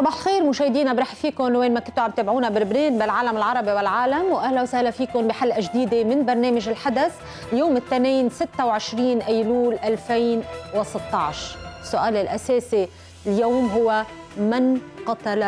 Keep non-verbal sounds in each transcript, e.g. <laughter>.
صباح الخير مشاهدينا برحب فيكم وين ما كنتوا عم تابعونا بلبنان بالعالم العربي والعالم واهلا وسهلا فيكم بحلقه جديده من برنامج الحدث يوم الاثنين 26 ايلول 2016 السؤال الاساسي اليوم هو من قتل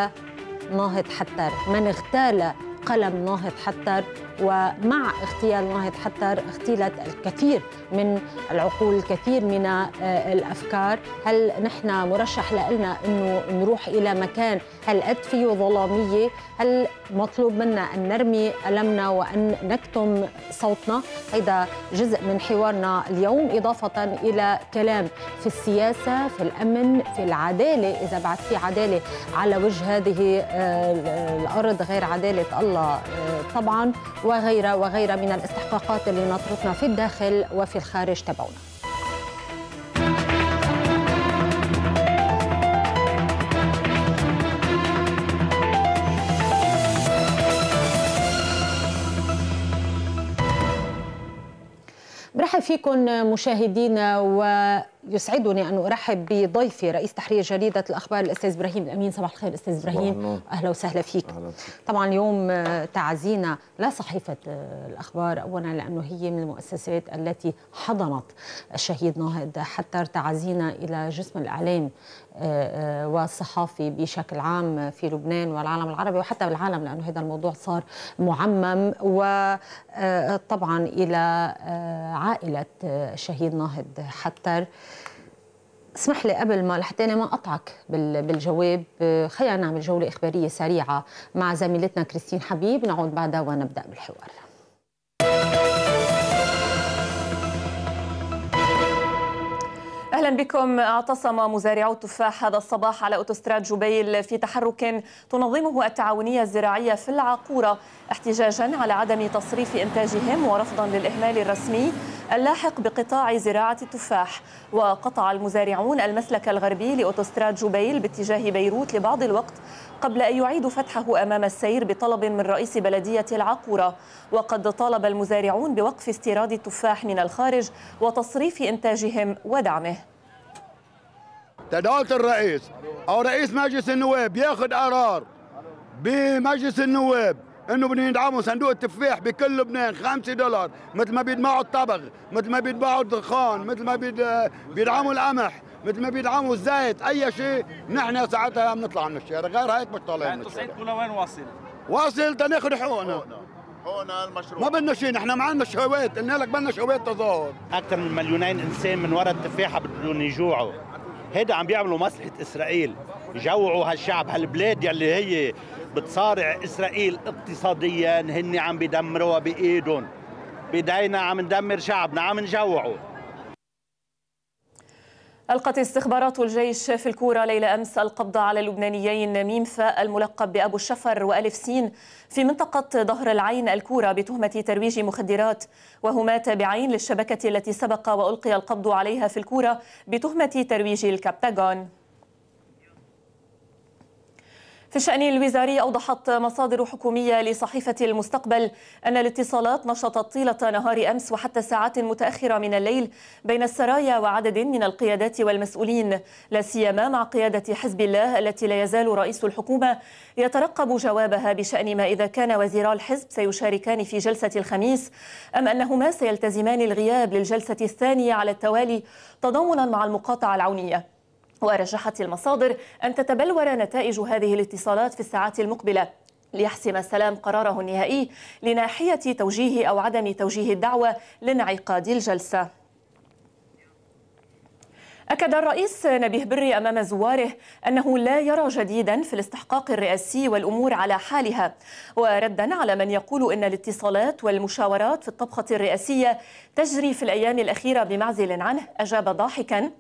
ناهض حتر من اغتال قلم ناهض حتر ومع اغتيال ناهض حتر اغتيلت الكثير من العقول الكثير من آه، الافكار هل نحن مرشح لنا انه نروح الى مكان هالقد فيه ظلاميه هل مطلوب منا ان نرمي المنا وان نكتم صوتنا هذا جزء من حوارنا اليوم اضافه الى كلام في السياسه في الامن في العداله اذا بعد في عداله على وجه هذه آه، الارض غير عداله الله آه، طبعا و وغيرها وغيرها من الاستحقاقات اللي ناطرتنا في الداخل وفي الخارج تبعونا فيكم مشاهدينا ويسعدني ان ارحب بضيفي رئيس تحرير جريده الاخبار الاستاذ ابراهيم الامين صباح الخير استاذ ابراهيم اهلا وسهلا فيك أهلا. طبعا اليوم تعزينا لا صحيفه الاخبار اولا لانه هي من المؤسسات التي حضنت الشهيد ناهض حتى تعزينا الى جسم الاعلام آه، آه، والصحافي بشكل عام في لبنان والعالم العربي وحتى بالعالم لأنه هذا الموضوع صار معمم وطبعا آه، إلى عائلة الشهيد ناهد حتر اسمح لي قبل ما لحتى انا ما اقطعك بالجواب خلينا نعمل جوله اخباريه سريعه مع زميلتنا كريستين حبيب نعود بعدها ونبدا بالحوار اهلا بكم اعتصم مزارعو التفاح هذا الصباح على اوتوستراد جبيل في تحرك تنظمه التعاونيه الزراعيه في العقوره احتجاجا على عدم تصريف انتاجهم ورفضا للاهمال الرسمي اللاحق بقطاع زراعه التفاح وقطع المزارعون المسلك الغربي لاوتوستراد جبيل باتجاه بيروت لبعض الوقت قبل ان يعيدوا فتحه امام السير بطلب من رئيس بلديه العقوره وقد طالب المزارعون بوقف استيراد التفاح من الخارج وتصريف انتاجهم ودعمه تداولة الرئيس أو رئيس مجلس النواب ياخذ قرار بمجلس النواب انه بدهم يدعموا صندوق التفاح بكل لبنان 5 دولار مثل ما بيدمعوا الطبخ مثل ما بيدمعوا الدخان مثل ما بيدعموا القمح مثل ما بيدعموا الزيت اي شيء نحن ساعتها بنطلع من الشارع غير هيك مش طالعين يعني من الشارع لوين واصل؟ واصل تناخذ حقوقنا هون المشروع ما بدنا شيء نحن ما عندنا شهوات قلنا لك بدنا شهوات تظاهر اكثر من مليونين انسان من وراء التفاحه بدهم يجوعوا هيدا عم بيعملوا مصلحه اسرائيل جوعوا هالشعب هالبلاد يلي هي بتصارع اسرائيل اقتصاديا هني عم بيدمروها بايدهم بدينا عم ندمر شعبنا عم نجوعه ألقت استخبارات الجيش في الكورة ليلة أمس القبض على اللبنانيين ميم فاء الملقب بأبو الشفر وألف سين في منطقة ظهر العين الكورة بتهمة ترويج مخدرات وهما تابعين للشبكة التي سبق وألقي القبض عليها في الكورة بتهمة ترويج الكابتاغون في الشأن الوزاري أوضحت مصادر حكومية لصحيفة المستقبل أن الاتصالات نشطت طيلة نهار أمس وحتى ساعات متأخرة من الليل بين السرايا وعدد من القيادات والمسؤولين لا سيما مع قيادة حزب الله التي لا يزال رئيس الحكومة يترقب جوابها بشأن ما إذا كان وزيرا الحزب سيشاركان في جلسة الخميس أم أنهما سيلتزمان الغياب للجلسة الثانية على التوالي تضامنا مع المقاطعة العونية ورجحت المصادر أن تتبلور نتائج هذه الاتصالات في الساعات المقبلة ليحسم السلام قراره النهائي لناحية توجيه أو عدم توجيه الدعوة لانعقاد الجلسة أكد الرئيس نبيه بري أمام زواره أنه لا يرى جديدا في الاستحقاق الرئاسي والأمور على حالها وردا على من يقول أن الاتصالات والمشاورات في الطبخة الرئاسية تجري في الأيام الأخيرة بمعزل عنه أجاب ضاحكا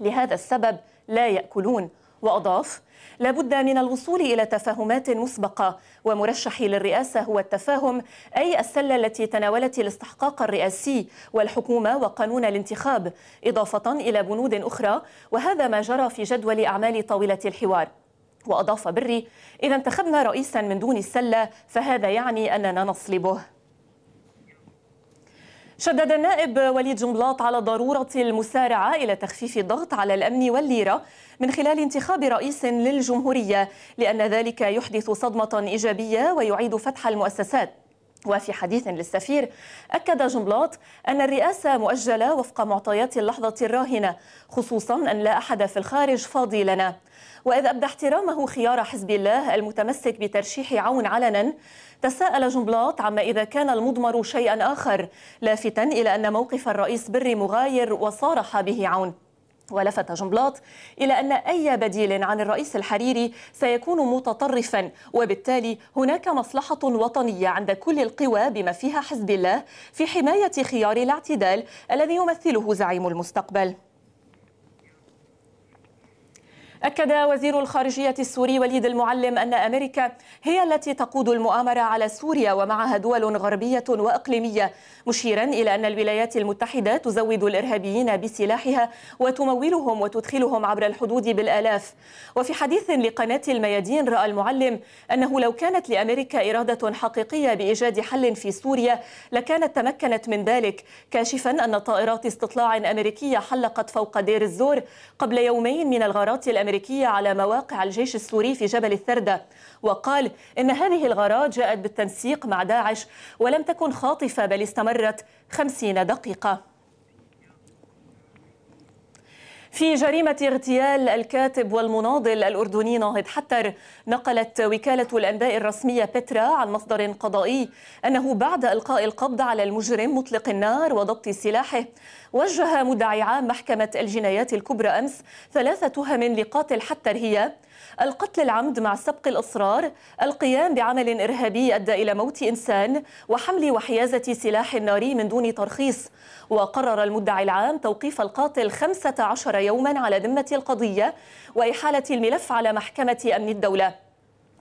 لهذا السبب لا يأكلون وأضاف لابد من الوصول إلى تفاهمات مسبقة ومرشح للرئاسة هو التفاهم أي السلة التي تناولت الاستحقاق الرئاسي والحكومة وقانون الانتخاب إضافة إلى بنود أخرى وهذا ما جرى في جدول أعمال طاولة الحوار وأضاف بري إذا انتخبنا رئيسا من دون السلة فهذا يعني أننا نصلبه شدد النائب وليد جنبلاط على ضرورة المسارعة إلى تخفيف الضغط على الأمن والليرة من خلال انتخاب رئيس للجمهورية لأن ذلك يحدث صدمة إيجابية ويعيد فتح المؤسسات وفي حديث للسفير أكد جنبلاط أن الرئاسة مؤجلة وفق معطيات اللحظة الراهنة خصوصا أن لا أحد في الخارج فاضي لنا وإذ أبدى احترامه خيار حزب الله المتمسك بترشيح عون علنا تساءل جنبلاط عما إذا كان المضمر شيئا آخر لافتا إلى أن موقف الرئيس بري مغاير وصارح به عون ولفت جنبلاط إلى أن أي بديل عن الرئيس الحريري سيكون متطرفا وبالتالي هناك مصلحة وطنية عند كل القوى بما فيها حزب الله في حماية خيار الاعتدال الذي يمثله زعيم المستقبل أكد وزير الخارجية السوري وليد المعلم أن أمريكا هي التي تقود المؤامرة على سوريا ومعها دول غربية وإقليمية مشيرا إلى أن الولايات المتحدة تزود الإرهابيين بسلاحها وتمولهم وتدخلهم عبر الحدود بالآلاف وفي حديث لقناة الميادين رأى المعلم أنه لو كانت لأمريكا إرادة حقيقية بإيجاد حل في سوريا لكانت تمكنت من ذلك كاشفا أن طائرات استطلاع أمريكية حلقت فوق دير الزور قبل يومين من الغارات الأمريكية الأمريكية على مواقع الجيش السوري في جبل الثردة وقال إن هذه الغارات جاءت بالتنسيق مع داعش ولم تكن خاطفة بل استمرت خمسين دقيقة في جريمة اغتيال الكاتب والمناضل الأردني ناهض حتر نقلت وكالة الأنباء الرسمية بترا عن مصدر قضائي أنه بعد إلقاء القبض على المجرم مطلق النار وضبط سلاحه وجه مدعي عام محكمة الجنايات الكبرى أمس ثلاثة تهم لقاتل حتر هي القتل العمد مع سبق الإصرار القيام بعمل إرهابي أدى إلى موت إنسان وحمل وحيازة سلاح ناري من دون ترخيص وقرر المدعي العام توقيف القاتل 15 يوما على ذمة القضية وإحالة الملف على محكمة أمن الدولة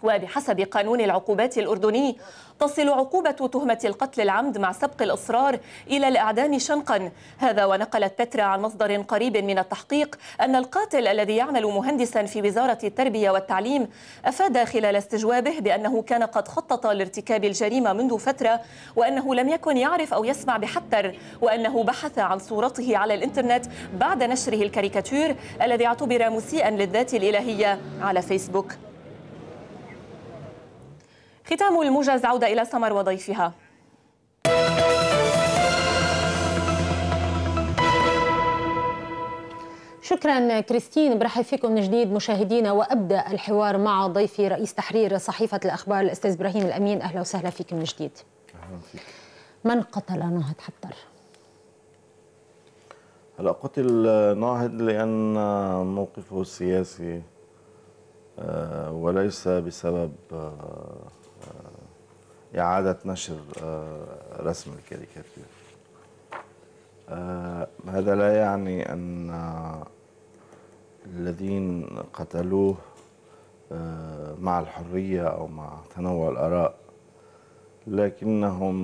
وبحسب قانون العقوبات الأردني تصل عقوبة تهمة القتل العمد مع سبق الإصرار إلى الإعدام شنقا هذا ونقلت بترا عن مصدر قريب من التحقيق أن القاتل الذي يعمل مهندسا في وزارة التربية والتعليم أفاد خلال استجوابه بأنه كان قد خطط لارتكاب الجريمة منذ فترة وأنه لم يكن يعرف أو يسمع بحتر وأنه بحث عن صورته على الإنترنت بعد نشره الكاريكاتير الذي اعتبر مسيئا للذات الإلهية على فيسبوك ختام الموجز عودة إلى سمر وضيفها شكرا كريستين برحب فيكم من جديد مشاهدينا وابدا الحوار مع ضيفي رئيس تحرير صحيفه الاخبار الاستاذ ابراهيم الامين اهلا وسهلا فيك من جديد اهلا فيك من قتل ناهد حتر؟ هلا قتل ناهد لان موقفه السياسي آه، وليس بسبب آه، إعادة نشر آه، رسم الكاريكاتير آه، هذا لا يعني أن آه، الذين قتلوه مع الحرية أو مع تنوع الآراء لكنهم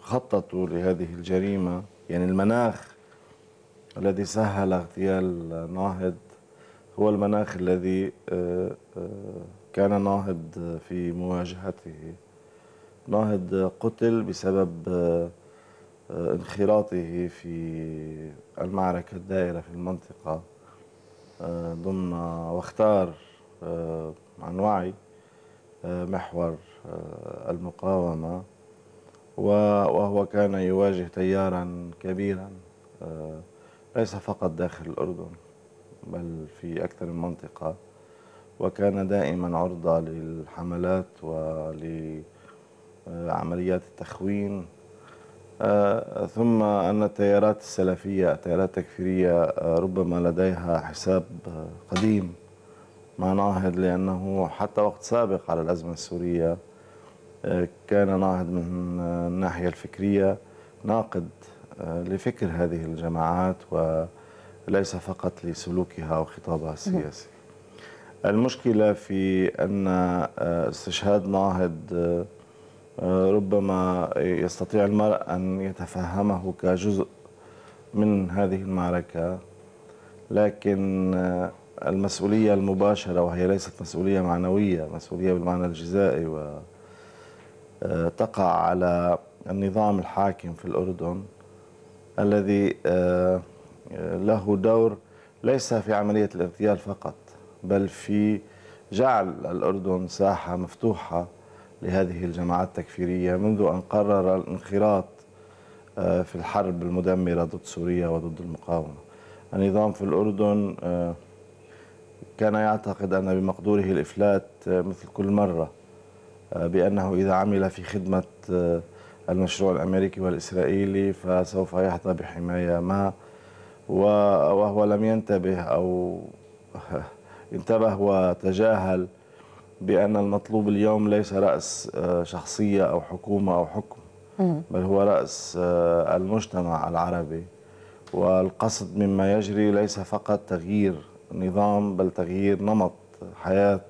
خططوا لهذه الجريمة يعني المناخ الذي سهل اغتيال ناهض هو المناخ الذي كان ناهض في مواجهته ناهض قتل بسبب آه، انخراطه في المعركة الدائرة في المنطقة آه، ضمن واختار آه، عن وعي محور المقاومة وهو كان يواجه تيارا كبيرا ليس فقط داخل الأردن بل في أكثر من منطقة وكان دائما عرضة للحملات ولعمليات التخوين آه، ثم أن التيارات السلفية التيارات التكفيرية آه، ربما لديها حساب قديم مع ناهض لأنه حتى وقت سابق على الأزمة السورية آه، كان ناهض من الناحية الفكرية ناقد لفكر هذه الجماعات وليس فقط لسلوكها وخطابها السياسي المشكلة في أن آه، استشهاد ناهض آه، ربما يستطيع المرء أن يتفهمه كجزء من هذه المعركة لكن آه، المسؤولية المباشرة وهي ليست مسؤولية معنوية مسؤولية بالمعنى الجزائي وتقع على النظام الحاكم في الأردن الذي له دور ليس في عملية الاغتيال فقط بل في جعل الأردن ساحة مفتوحة لهذه الجماعات التكفيرية منذ أن قرر الانخراط آه، في الحرب المدمرة ضد سوريا وضد المقاومة النظام في الأردن آه، كان يعتقد أن بمقدوره الإفلات آه، مثل كل مرة بأنه إذا عمل في خدمة المشروع الأمريكي والإسرائيلي فسوف يحظى بحماية ما وهو لم ينتبه أو <laughs> انتبه وتجاهل بأن المطلوب اليوم ليس رأس آه، شخصية أو حكومة أو حكم بل هو رأس آه، المجتمع العربي والقصد مما يجري ليس فقط تغيير نظام بل تغيير نمط حياة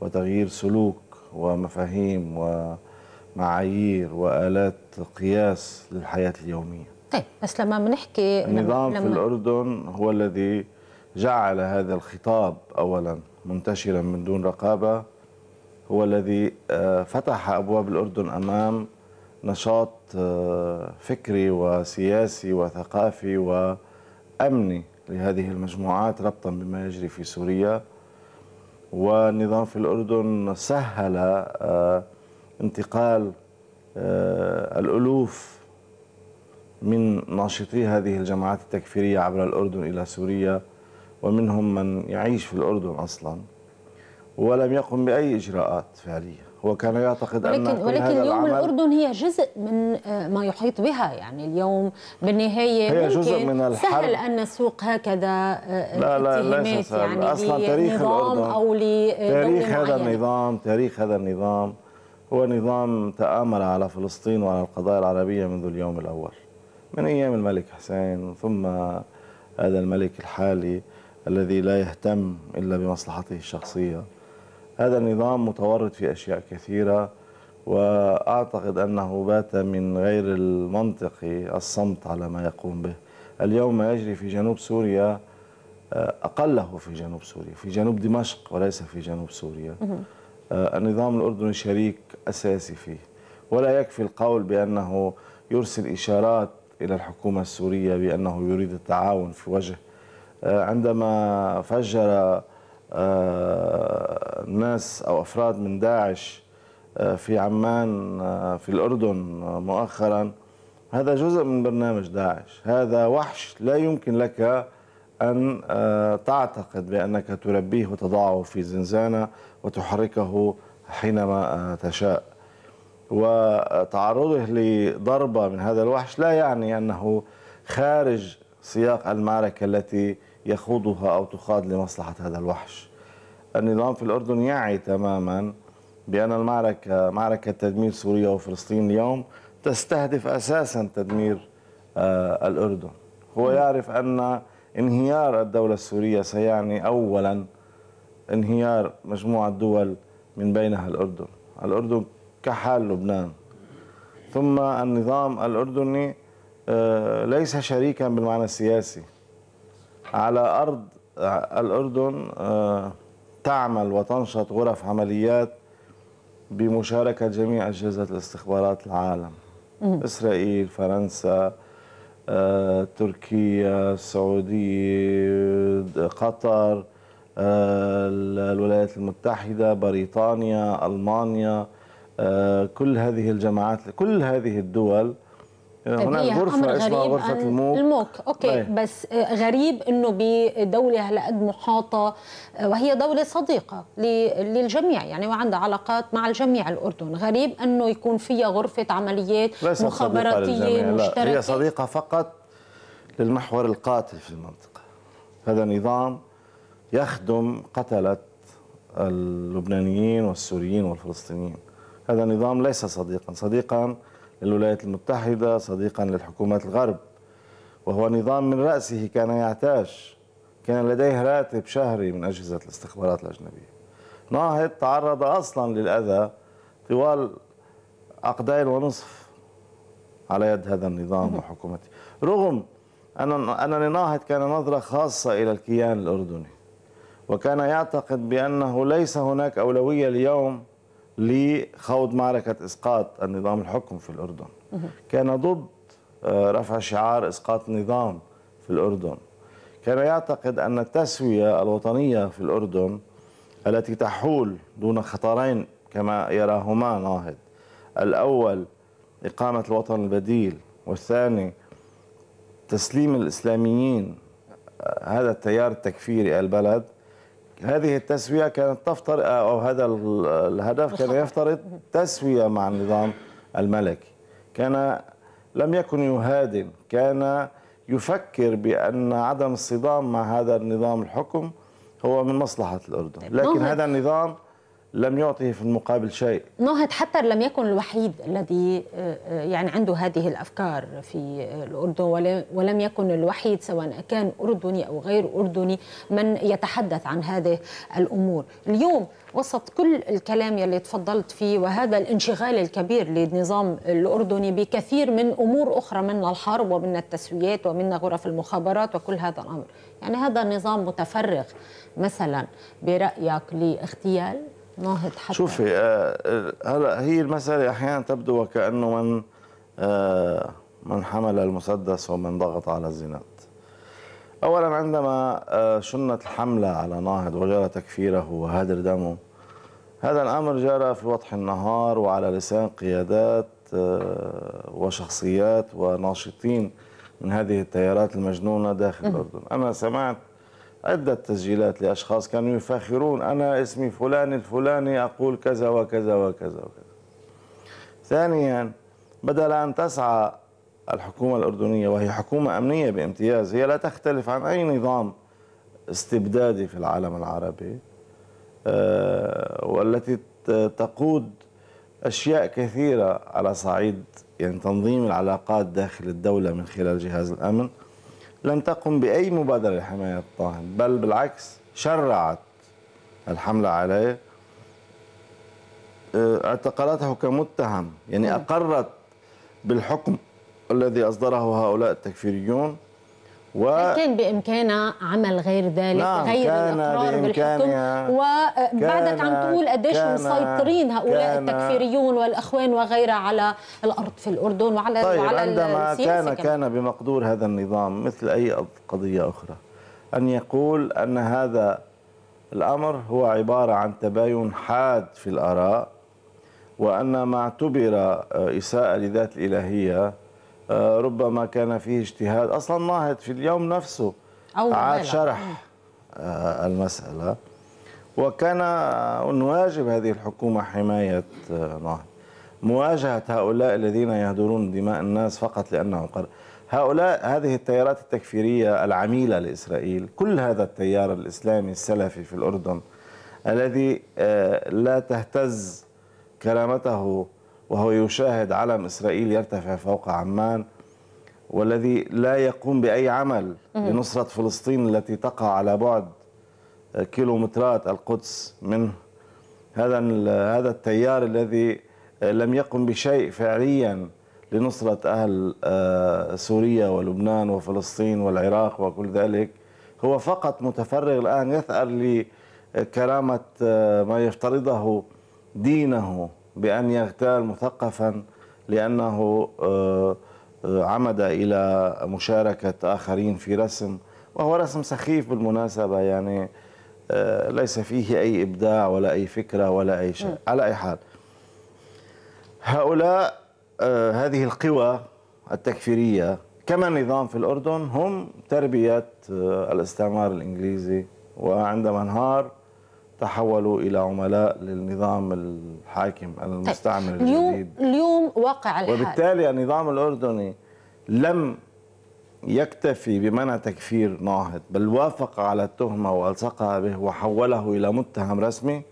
وتغيير سلوك ومفاهيم ومعايير وآلات قياس للحياة اليومية طيب بس لما بنحكي النظام لما... في الأردن هو الذي جعل هذا الخطاب أولا منتشرا من دون رقابة هو الذي آه، فتح أبواب الأردن أمام نشاط آه، فكري وسياسي وثقافي وأمني لهذه المجموعات ربطا بما يجري في سوريا والنظام في الأردن سهل آه، انتقال الألوف من ناشطي هذه الجماعات التكفيرية عبر الأردن إلى سوريا ومنهم من يعيش في الأردن أصلا ولم يقم بأي إجراءات فعلية هو كان يعتقد ولكن أن ولكن اليوم الأردن هي جزء من آه، ما يحيط بها يعني اليوم بالنهاية هي جزء من الحرب سهل أن نسوق هكذا آه، لا لا ليس يعني أصلا تاريخ الأردن أو تاريخ هذا النظام تاريخ هذا النظام هو نظام تآمر على فلسطين وعلى القضايا العربية منذ اليوم الأول من أيام الملك حسين ثم هذا الملك الحالي الذي لا يهتم إلا بمصلحته الشخصية هذا النظام متورط في أشياء كثيرة وأعتقد أنه بات من غير المنطقي الصمت على ما يقوم به اليوم ما يجري في جنوب سوريا آه، أقله في جنوب سوريا في جنوب دمشق وليس في جنوب سوريا آه، النظام الأردني شريك أساسي فيه ولا يكفي القول بأنه يرسل إشارات إلى الحكومة السورية بأنه يريد التعاون في وجه آه، عندما فجر آه، ناس أو أفراد من داعش آه، في عمان في الأردن مؤخرا هذا جزء من برنامج داعش هذا وحش لا يمكن لك أن تعتقد بأنك تربيه وتضعه في زنزانة وتحركه حينما تشاء وتعرضه لضربة من هذا الوحش لا يعني أنه خارج سياق المعركة التي يخوضها أو تخاض لمصلحة هذا الوحش النظام في الأردن يعي تماما بأن المعركة معركة تدمير سوريا وفلسطين اليوم تستهدف أساسا تدمير آه، الأردن هو يعرف أن انهيار الدولة السورية سيعني أولا انهيار مجموعة دول من بينها الأردن الأردن كحال لبنان ثم النظام الأردني آه، ليس شريكا بالمعنى السياسي على أرض الأردن آه، تعمل وتنشط غرف عمليات بمشاركة جميع أجهزة الاستخبارات العالم إسرائيل فرنسا آه، تركيا السعودية قطر آه، الولايات المتحدة بريطانيا ألمانيا كل هذه الجماعات كل هذه الدول هناك طيب، غرفه اسمها غرفه الموك الموك اوكي أيه. بس آه، غريب انه بدوله هالقد محاطه آه، وهي دوله صديقه للجميع يعني وعندها علاقات مع الجميع الاردن غريب انه يكون فيها غرفه عمليات مخابراتيه مشتركه هي صديقه فقط للمحور القاتل في المنطقه هذا نظام يخدم قتله اللبنانيين والسوريين والفلسطينيين هذا نظام ليس صديقا صديقا للولايات المتحدة صديقا للحكومات الغرب وهو نظام من رأسه كان يعتاش كان لديه راتب شهري من أجهزة الاستخبارات الأجنبية ناهض تعرض أصلا للأذى طوال عقدين ونصف على يد هذا النظام وحكومته رغم أن أن ناهض كان نظرة خاصة إلى الكيان الأردني وكان يعتقد بأنه ليس هناك أولوية اليوم لخوض معركة إسقاط النظام الحكم في الأردن كان ضد آه، رفع شعار إسقاط النظام في الأردن كان يعتقد أن التسوية الوطنية في الأردن التي تحول دون خطرين كما يراهما ناهض الأول إقامة الوطن البديل والثاني تسليم الإسلاميين آه، هذا التيار التكفيري البلد هذه التسويه كانت تفترض آه، او هذا الهدف كان يفترض تسويه مع النظام الملكي كان لم يكن يهادن كان يفكر بان عدم الصدام مع هذا النظام الحكم هو من مصلحه الاردن طيب، لكن هذا النظام لم يعطه في المقابل شيء نهد حتى لم يكن الوحيد الذي آه، يعني عنده هذه الأفكار في الأردن ولم يكن الوحيد سواء كان أردني أو غير أردني من يتحدث عن هذه الأمور اليوم وسط كل الكلام يلي تفضلت فيه وهذا الانشغال الكبير للنظام الأردني بكثير من أمور أخرى من الحرب ومن التسويات ومن غرف المخابرات وكل هذا الأمر يعني هذا النظام متفرغ مثلا برأيك لاغتيال ناهض حتى شوفي آه، آه، هلا هي المساله احيانا تبدو وكانه من آه، من حمل المسدس ومن ضغط على الزناد اولا عندما شنت الحمله على ناهض وجرى تكفيره وهدر دمه هذا الامر جرى في وضح النهار وعلى لسان قيادات وشخصيات وناشطين من هذه التيارات المجنونه داخل الاردن انا سمعت عدة تسجيلات لأشخاص كانوا يفخرون أنا اسمي فلان الفلاني أقول كذا وكذا وكذا وكذا ثانيا بدل أن تسعى الحكومة الأردنية وهي حكومة أمنية بامتياز هي لا تختلف عن أي نظام استبدادي في العالم العربي آه، والتي تقود أشياء كثيرة على صعيد يعني تنظيم العلاقات داخل الدولة من خلال جهاز الأمن لم تقم بأي مبادرة لحماية الطاهن بل بالعكس شرعت الحملة عليه آه، اعتقلته كمتهم يعني أقرت بالحكم الذي أصدره هؤلاء التكفيريون و... كان بامكانها عمل غير ذلك نعم غير الاقرار بالحكم وبعدك عم تقول قديش مسيطرين هؤلاء التكفيريون والاخوان وغيرها على الارض في الاردن وعلى طيب وعلى عندما كان كان بمقدور هذا النظام مثل اي قضيه اخرى ان يقول ان هذا الامر هو عباره عن تباين حاد في الاراء وان ما اعتبر اساءه لذات الالهيه آه، ربما كان فيه اجتهاد اصلا ناهض في اليوم نفسه عاد شرح آه، المساله وكان من واجب هذه الحكومة حماية آه، ناهض مواجهة هؤلاء الذين يهدرون دماء الناس فقط لأنهم قر... هؤلاء هذه التيارات التكفيرية العميلة لإسرائيل كل هذا التيار الإسلامي السلفي في الأردن الذي لا تهتز كرامته وهو يشاهد علم إسرائيل يرتفع فوق عمان والذي لا يقوم بأي عمل لنصرة فلسطين التي تقع على بعد كيلومترات القدس من هذا هذا التيار الذي لم يقم بشيء فعليا لنصرة أهل آه، سوريا ولبنان وفلسطين والعراق وكل ذلك هو فقط متفرغ الآن يثأر لكرامة آه، ما يفترضه دينه بأن يغتال مثقفا لأنه آه، آه، عمد إلى مشاركة آخرين في رسم وهو رسم سخيف بالمناسبة يعني آه، ليس فيه أي إبداع ولا أي فكرة ولا أي شيء نعم. على أي حال هؤلاء هذه القوى التكفيرية كما النظام في الأردن هم تربية الاستعمار الإنجليزي وعندما انهار تحولوا الى عملاء للنظام الحاكم المستعمر طيب. الجديد اليوم واقع الحال وبالتالي النظام الاردني لم يكتفي بمنع تكفير ناهض بل وافق على التهمه والصقها به وحوله الى متهم رسمي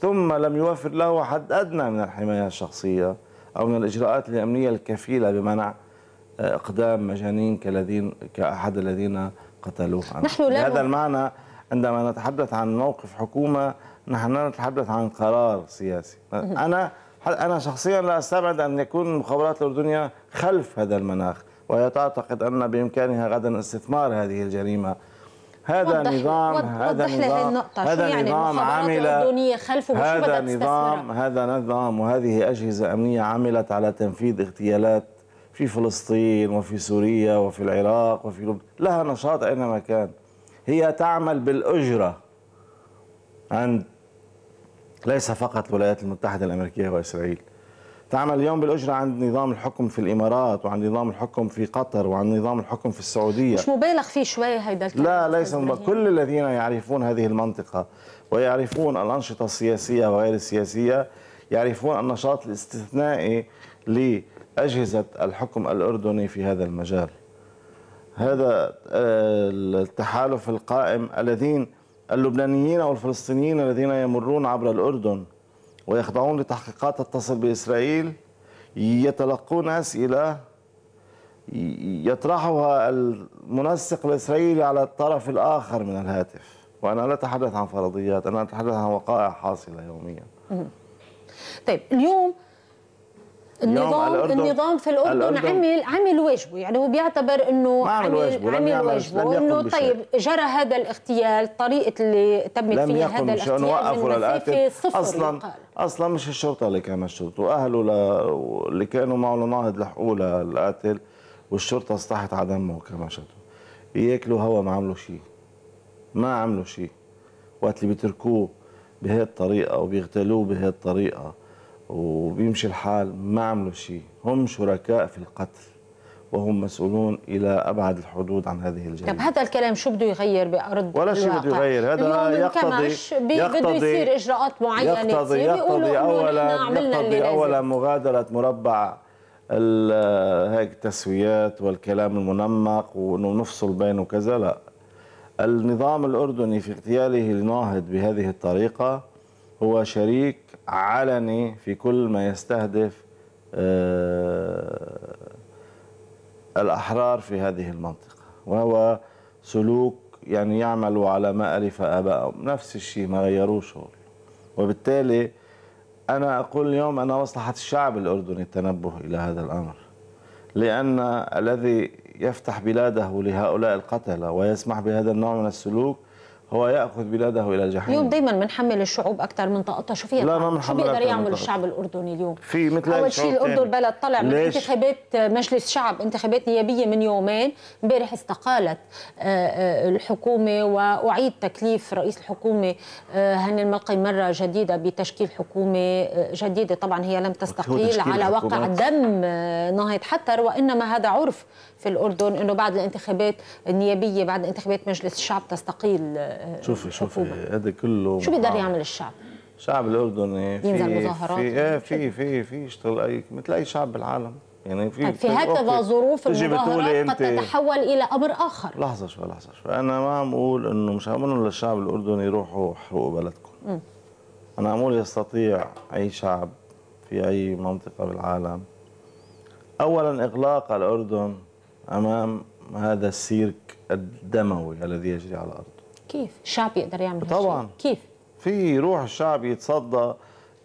ثم لم يوفر له حد ادنى من الحمايه الشخصيه او من الاجراءات الامنيه الكفيله بمنع آه، اقدام مجانين كالذين كاحد الذين قتلوه نحن لا بهذا المعنى عندما نتحدث عن موقف حكومه نحن نتحدث عن قرار سياسي انا انا شخصيا لا استبعد ان يكون المخابرات الاردنيه خلف هذا المناخ وهي تعتقد ان بامكانها غدا استثمار هذه الجريمه هذا وضح نظام وضح هذا نظام هذا يعني نظام عامل هذا نظام هذا نظام وهذه اجهزه امنيه عملت على تنفيذ اغتيالات في فلسطين وفي سوريا وفي العراق وفي لبنان لها نشاط اينما كان هي تعمل بالأجرة عند ليس فقط الولايات المتحدة الأمريكية وإسرائيل تعمل اليوم بالأجرة عند نظام الحكم في الإمارات وعند نظام الحكم في قطر وعند نظام الحكم في السعودية مش مبالغ فيه شوية هيدا الكلام لا ليس مبالغ. كل الذين يعرفون هذه المنطقة ويعرفون الأنشطة السياسية وغير السياسية يعرفون النشاط الاستثنائي لأجهزة الحكم الأردني في هذا المجال هذا آه، التحالف القائم الذين اللبنانيين والفلسطينيين الذين يمرون عبر الأردن ويخضعون لتحقيقات تتصل بإسرائيل يتلقون أسئلة يطرحها المنسق الإسرائيلي على الطرف الآخر من الهاتف وأنا لا أتحدث عن فرضيات أنا أتحدث عن وقائع حاصلة يوميا طيب اليوم النظام النظام في الاردن عمل عمل واجبه يعني هو بيعتبر انه عمل واجبه عمل واجبه انه طيب جرى هذا الاغتيال طريقه اللي تم فيها هذا الاغتيال لم وقفوا للقاتل اصلا اصلا مش الشرطه اللي كانت الشرطه واهله اللي كانوا معه لناهض لحقوه للقاتل والشرطه استحت على دمه كما شفتوا ياكلوا هوا ما عملوا شيء ما عملوا شيء وقت اللي بيتركوه بهي الطريقه وبيغتالوه بهي الطريقه وبيمشي الحال ما عملوا شيء هم شركاء في القتل وهم مسؤولون الى ابعد الحدود عن هذه الجريمه طب هذا الكلام شو بده يغير بارض ولا شيء بده يغير هذا يقتضي يقتضي بده يصير اجراءات معينه يقتضي يقتضي اولا يقتضي اولا مغادره مربع هيك التسويات والكلام المنمق وانه نفصل بينه وكذا لا النظام الاردني في اغتياله لناهض بهذه الطريقه هو شريك علني في كل ما يستهدف آه، الأحرار في هذه المنطقة وهو سلوك يعني يعملوا على ما ألف آبائهم نفس الشيء ما غيروش هو وبالتالي أنا أقول اليوم أن مصلحة الشعب الأردني التنبه إلى هذا الأمر لأن الذي يفتح بلاده لهؤلاء القتلة ويسمح بهذا النوع من السلوك هو ياخذ بلاده الى الجحيم اليوم دايما بنحمل الشعوب اكثر من طاقتها شو فيها لا ما شو بيقدر يعمل الشعب الاردني اليوم في مثل اول شيء الاردن بلد طلع من ليش؟ انتخابات مجلس شعب انتخابات نيابيه من يومين امبارح استقالت آه، آه، الحكومه واعيد تكليف رئيس الحكومه آه، هاني الملقي مره جديده بتشكيل حكومه جديده طبعا هي لم تستقيل على واقع دم ناهض حتر وانما هذا عرف في الاردن انه بعد الانتخابات النيابيه بعد انتخابات مجلس الشعب تستقيل آه، شوفي شوفي هذا كله شو بيقدر يعمل الشعب؟ الشعب الاردني في ينزل مظاهرات في اه في في في يشتغل اي مثل اي شعب بالعالم يعني في طيب، في هكذا ظروف المظاهرات قد تتحول الى امر اخر لحظه شوي لحظه شوي انا ما عم اقول انه مش عم اقول للشعب الاردني يروحوا احرقوا بلدكم م. انا عم اقول يستطيع اي شعب في اي منطقه بالعالم اولا اغلاق الاردن امام هذا السيرك الدموي الذي يجري على الارض كيف الشعب يقدر يعمل طبعا كيف في روح الشعب يتصدى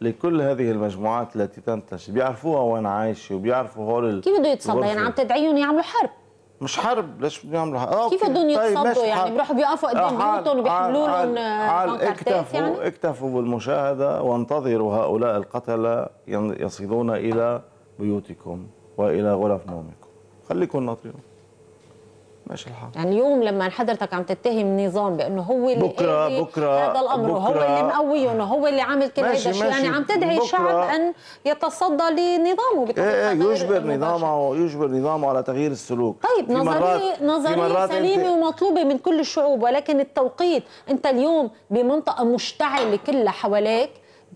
لكل هذه المجموعات التي تنتشر بيعرفوها وين عايشه وبيعرفوا هول كيف بده يتصدى يعني عم تدعيهم يعملوا حرب مش حرب ليش بدهم يعملوا حرب آه كيف بدهم طيب، يتصدوا طيب يعني بيروحوا بيقفوا قدام آه، بيوتهم وبيحملوا لهم آه، اكتفوا يعني؟ اكتفوا بالمشاهده وانتظروا هؤلاء القتله يصلون الى بيوتكم والى غرف نومكم خليكم ناطرين ماشي الحال يعني اليوم لما حضرتك عم تتهم نظام بانه هو اللي بكره اللي بكره هذا الامر بكرة هو اللي مقويهم وهو اللي عامل كل هذا الشيء يعني عم تدعي الشعب ان يتصدى لنظامه بطريقه ايه ايه يجبر نظامه يجبر نظامه على تغيير السلوك طيب نظريه نظريه سليمه ومطلوبه من كل الشعوب ولكن التوقيت انت اليوم بمنطقه مشتعله كلها حواليك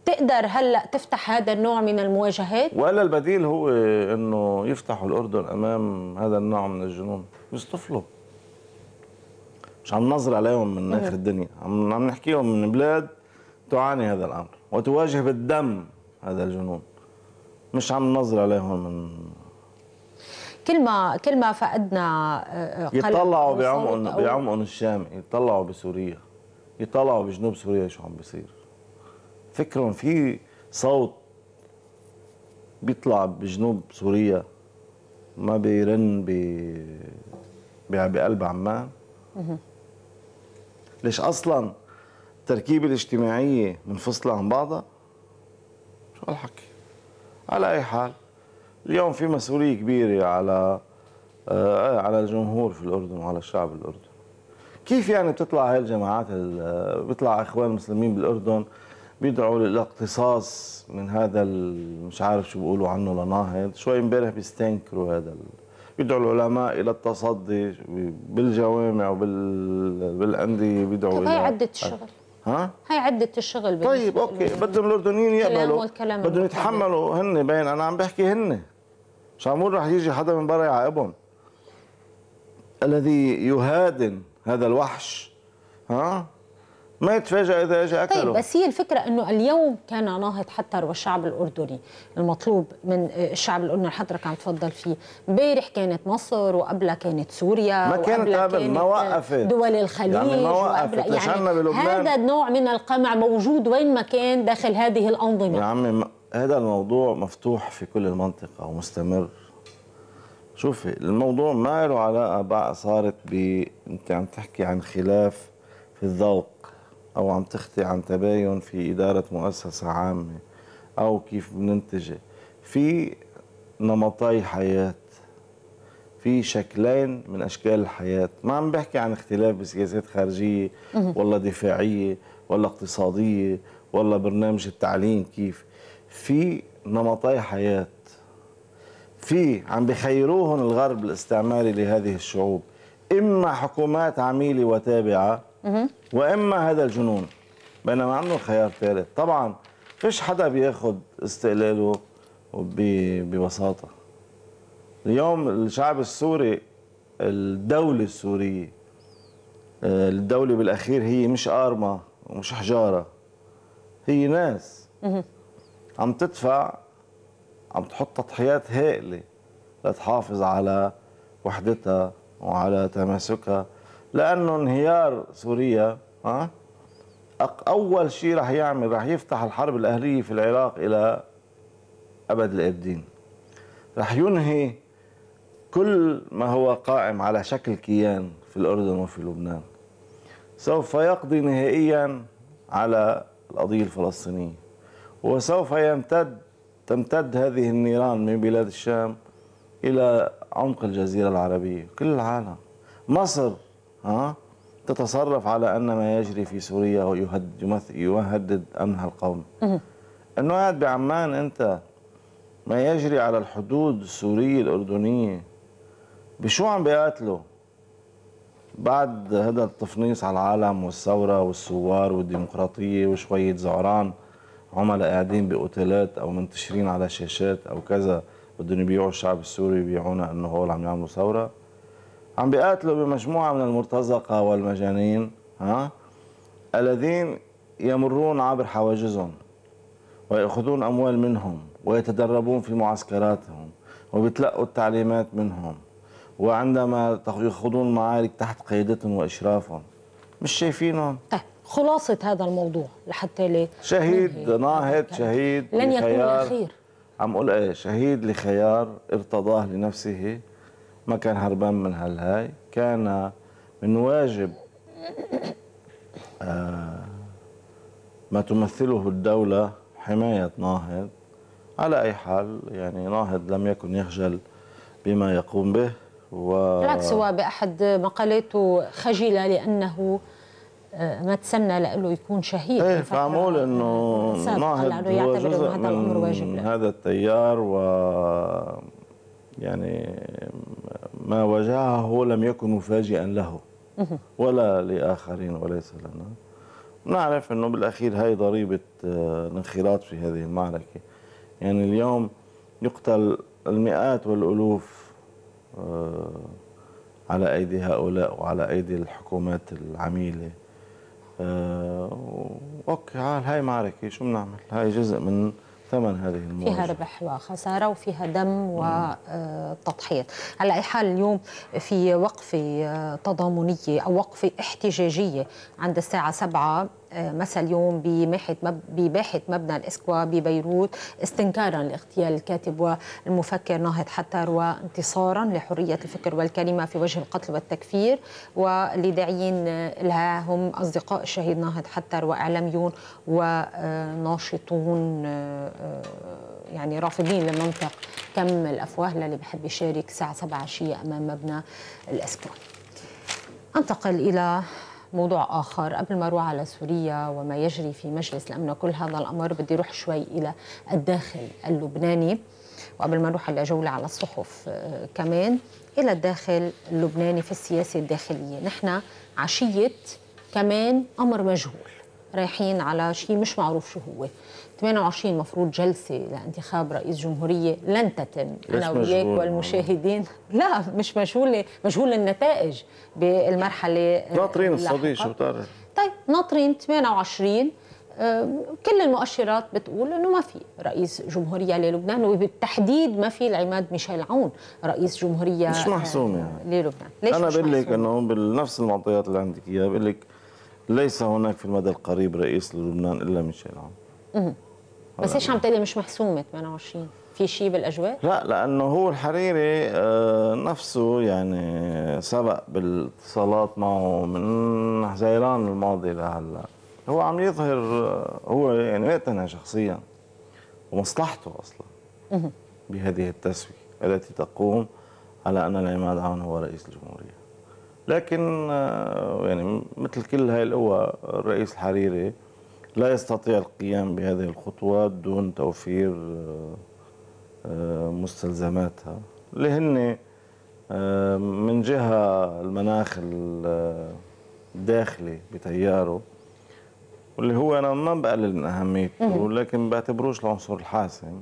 تقدر هلا تفتح هذا النوع من المواجهات ولا البديل هو انه يفتحوا الاردن امام هذا النوع من الجنون يصطفلوا مش عم ننظر عليهم من اخر الدنيا عم عم نحكيهم من بلاد تعاني هذا الامر وتواجه بالدم هذا الجنون مش عم ننظر عليهم من كل ما كل ما فقدنا آه، آه، يطلعوا بعمق بعمق الشام يطلعوا بسوريا يطلعوا بجنوب سوريا شو عم بيصير فكرهم في صوت بيطلع بجنوب سوريا ما بيرن ب بقلب عمان ليش اصلا التركيبه الاجتماعيه منفصله عن بعضها شو هالحكي على اي حال اليوم في مسؤوليه كبيره على آه على الجمهور في الاردن وعلى الشعب الاردني كيف يعني بتطلع هاي الجماعات بيطلع اخوان المسلمين بالاردن بيدعوا للاقتصاص من هذا مش عارف شو بيقولوا عنه لناهض شوي امبارح بيستنكروا هذا بيدعوا العلماء الى التصدي بالجوامع وبالانديه بيدعوا طيب هي عده الشغل ها؟ هي عدة الشغل طيب اوكي بدهم الاردنيين يقبلوا بدهم يتحملوا هن بين انا عم بحكي هن مش عم رح يجي حدا من برا يعاقبهم الذي يهادن هذا الوحش ها ما يتفاجأ إذا جاء أكله طيب بس هي الفكرة أنه اليوم كان ناهض حتى والشعب الأردني المطلوب من آه، الشعب الأردني حضرتك عم تفضل فيه امبارح كانت مصر وقبلها كانت سوريا ما كانت قبل ما آه، وقفت دول الخليج يعني ما وقفت يعني بلبنان هذا النوع من القمع موجود وين ما كان داخل هذه الأنظمة يا عمي هذا الموضوع مفتوح في كل المنطقة ومستمر شوفي الموضوع ما له علاقة بقى صارت ب أنت عم تحكي عن خلاف في الذوق أو عم تخطي عن تباين في إدارة مؤسسة عامة أو كيف بننتج في نمطي حياة في شكلين من أشكال الحياة ما عم بحكي عن اختلاف بسياسات خارجية ولا دفاعية ولا اقتصادية ولا برنامج التعليم كيف في نمطي حياة في عم بخيروهم الغرب الاستعماري لهذه الشعوب إما حكومات عميلة وتابعة واما هذا الجنون بينما عنده خيار ثالث طبعا فيش حدا بياخد استقلاله ببساطه اليوم الشعب السوري الدولة السورية آه، الدولة بالأخير هي مش ارما ومش حجارة هي ناس عم تدفع عم تحط تضحيات هائلة لتحافظ على وحدتها وعلى تماسكها لانه انهيار سوريا اه اول شيء راح يعمل راح يفتح الحرب الاهليه في العراق الى ابد الابدين راح ينهي كل ما هو قائم على شكل كيان في الاردن وفي لبنان سوف يقضي نهائيا على القضيه الفلسطينيه وسوف يمتد تمتد هذه النيران من بلاد الشام الى عمق الجزيره العربيه كل العالم مصر ها تتصرف على أن ما يجري في سوريا يهدد يهدد أمنها القومي أنه قاعد بعمان أنت ما يجري على الحدود السورية الأردنية بشو عم بيقاتلوا بعد هذا التفنيص على العالم والثورة والثوار والديمقراطية وشوية زعران عملاء قاعدين بأوتيلات أو منتشرين على شاشات أو كذا بدهم يبيعوا الشعب السوري يبيعونا أنه هول عم يعملوا ثورة عم بيقاتلوا بمجموعة من المرتزقة والمجانين ها الذين يمرون عبر حواجزهم ويأخذون أموال منهم ويتدربون في معسكراتهم وبيتلقوا التعليمات منهم وعندما يخوضون معارك تحت قيادتهم وإشرافهم مش شايفينهم طيب خلاصة هذا الموضوع لحتى لي شهيد ناهض طيب. شهيد لن يكون الأخير عم أقول إيه شهيد لخيار ارتضاه لنفسه ما كان هربان من هالهاي كان من واجب آه، ما تمثله الدولة حماية ناهض على أي حال يعني ناهض لم يكن يخجل بما يقوم به و... بالعكس هو بأحد مقالاته خجل لأنه آه، ما تسنى لأنه يكون شهيد ايه فعمول انه ناهض هو جزء من هذا التيار و يعني ما وجعه لم يكن مفاجئا له ولا لآخرين وليس لنا نعرف أنه بالأخير هاي ضريبة الانخراط آه، في هذه المعركة يعني اليوم يقتل المئات والألوف آه، على أيدي هؤلاء وعلى أيدي الحكومات العميلة آه، أوكي هاي معركة شو بنعمل هاي جزء من ثمن هذه المواجهة فيها ربح وخسارة وفيها دم وتضحيات آه، على أي حال اليوم في وقفة آه، تضامنية أو وقفة احتجاجية عند الساعة 7 مسا اليوم بباحة مبنى الإسكوا ببيروت استنكارا لاغتيال الكاتب والمفكر ناهض حتر وانتصارا لحرية الفكر والكلمة في وجه القتل والتكفير ولداعيين لها هم أصدقاء الشهيد ناهض حتر وإعلاميون وناشطون آه، يعني رافضين لمنطق كم الأفواه للي بحب يشارك الساعة 7 عشية أمام مبنى الإسكوا أنتقل إلى موضوع آخر قبل ما أروح على سوريا وما يجري في مجلس الأمن كل هذا الأمر بدي أروح شوي إلى الداخل اللبناني وقبل ما نروح على جولة على الصحف آه، كمان إلى الداخل اللبناني في السياسة الداخلية نحن عشية كمان أمر مجهول رايحين على شيء مش معروف شو هو 28 مفروض جلسة لانتخاب رئيس جمهورية لن تتم أنا وياك والمشاهدين <laughs> لا مش مشغول مشغول النتائج بالمرحلة آه، ناطرين الصدي شو بتعرف طيب ناطرين 28 آه، كل المؤشرات بتقول انه ما في رئيس جمهوريه للبنان وبالتحديد ما في العماد ميشيل عون رئيس جمهوريه مش محسوم آه، يعني للبنان ليش انا بقول لك انه بنفس المعطيات اللي عندك اياها بقول لك ليس هناك في المدى القريب رئيس للبنان الا ميشيل عون بس ليش عم تقلي مش محسومه 28 في شيء بالاجواء لا لانه هو الحريري آه، نفسه يعني سبق بالاتصالات معه من حزيران الماضي لهلا هو عم يظهر آه، هو يعني مقتنع شخصيا ومصلحته اصلا بهذه التسويه التي تقوم على ان العماد عون هو رئيس الجمهوريه لكن آه، يعني مثل كل هاي القوى الرئيس الحريري لا يستطيع القيام بهذه الخطوات دون توفير آه، آه، مستلزماتها اللي هن آه، من جهة المناخ الداخلي بتياره واللي هو انا ما بقلل من اهميته لكن بعتبروش العنصر الحاسم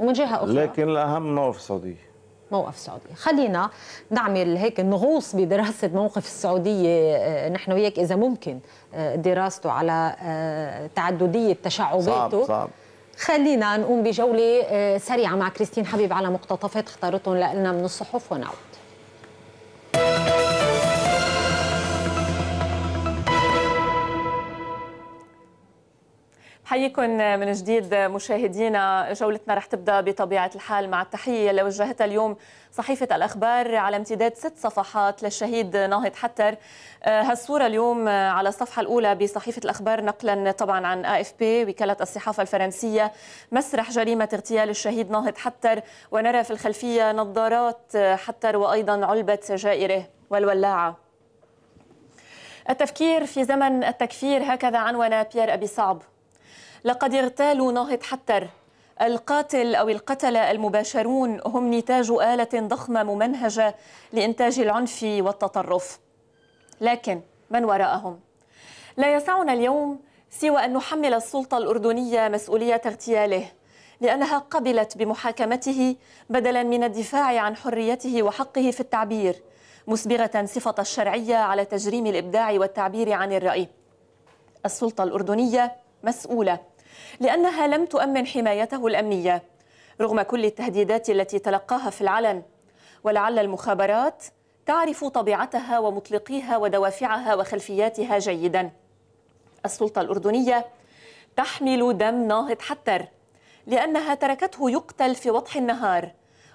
ومن جهه اخرى لكن الاهم في اقتصاديه موقف السعوديه خلينا نعمل هيك نغوص بدراسه موقف السعوديه آه، نحن وياك اذا ممكن آه، دراسته على آه، تعدديه تشعباته صعب صعب خلينا نقوم بجوله سريعه مع كريستين حبيب على مقتطفات اختارتهم لنا من الصحف ونعود حييكم من جديد مشاهدينا جولتنا رح تبدا بطبيعه الحال مع التحيه اللي وجهتها اليوم صحيفه الاخبار على امتداد ست صفحات للشهيد ناهض حتر آه، هالصوره اليوم على الصفحه الاولى بصحيفه الاخبار نقلا طبعا عن اف بي وكاله الصحافه الفرنسيه مسرح جريمه اغتيال الشهيد ناهض حتر ونرى في الخلفيه نظارات آه، حتر وايضا علبه سجائره والولاعه التفكير في زمن التكفير هكذا عنون بيير أبي صعب لقد اغتالوا ناهض حتر القاتل أو القتلة المباشرون هم نتاج آلة ضخمة ممنهجة لإنتاج العنف والتطرف لكن من وراءهم؟ لا يسعنا اليوم سوى أن نحمل السلطة الأردنية مسؤولية اغتياله لأنها قبلت بمحاكمته بدلا من الدفاع عن حريته وحقه في التعبير مسبغة صفة الشرعية على تجريم الإبداع والتعبير عن الرأي السلطة الأردنية مسؤولة لأنها لم تؤمن حمايته الأمنية رغم كل التهديدات التي تلقاها في العلن ولعل المخابرات تعرف طبيعتها ومطلقيها ودوافعها وخلفياتها جيدا السلطة الأردنية تحمل دم ناهض حتر لأنها تركته يقتل في وضح النهار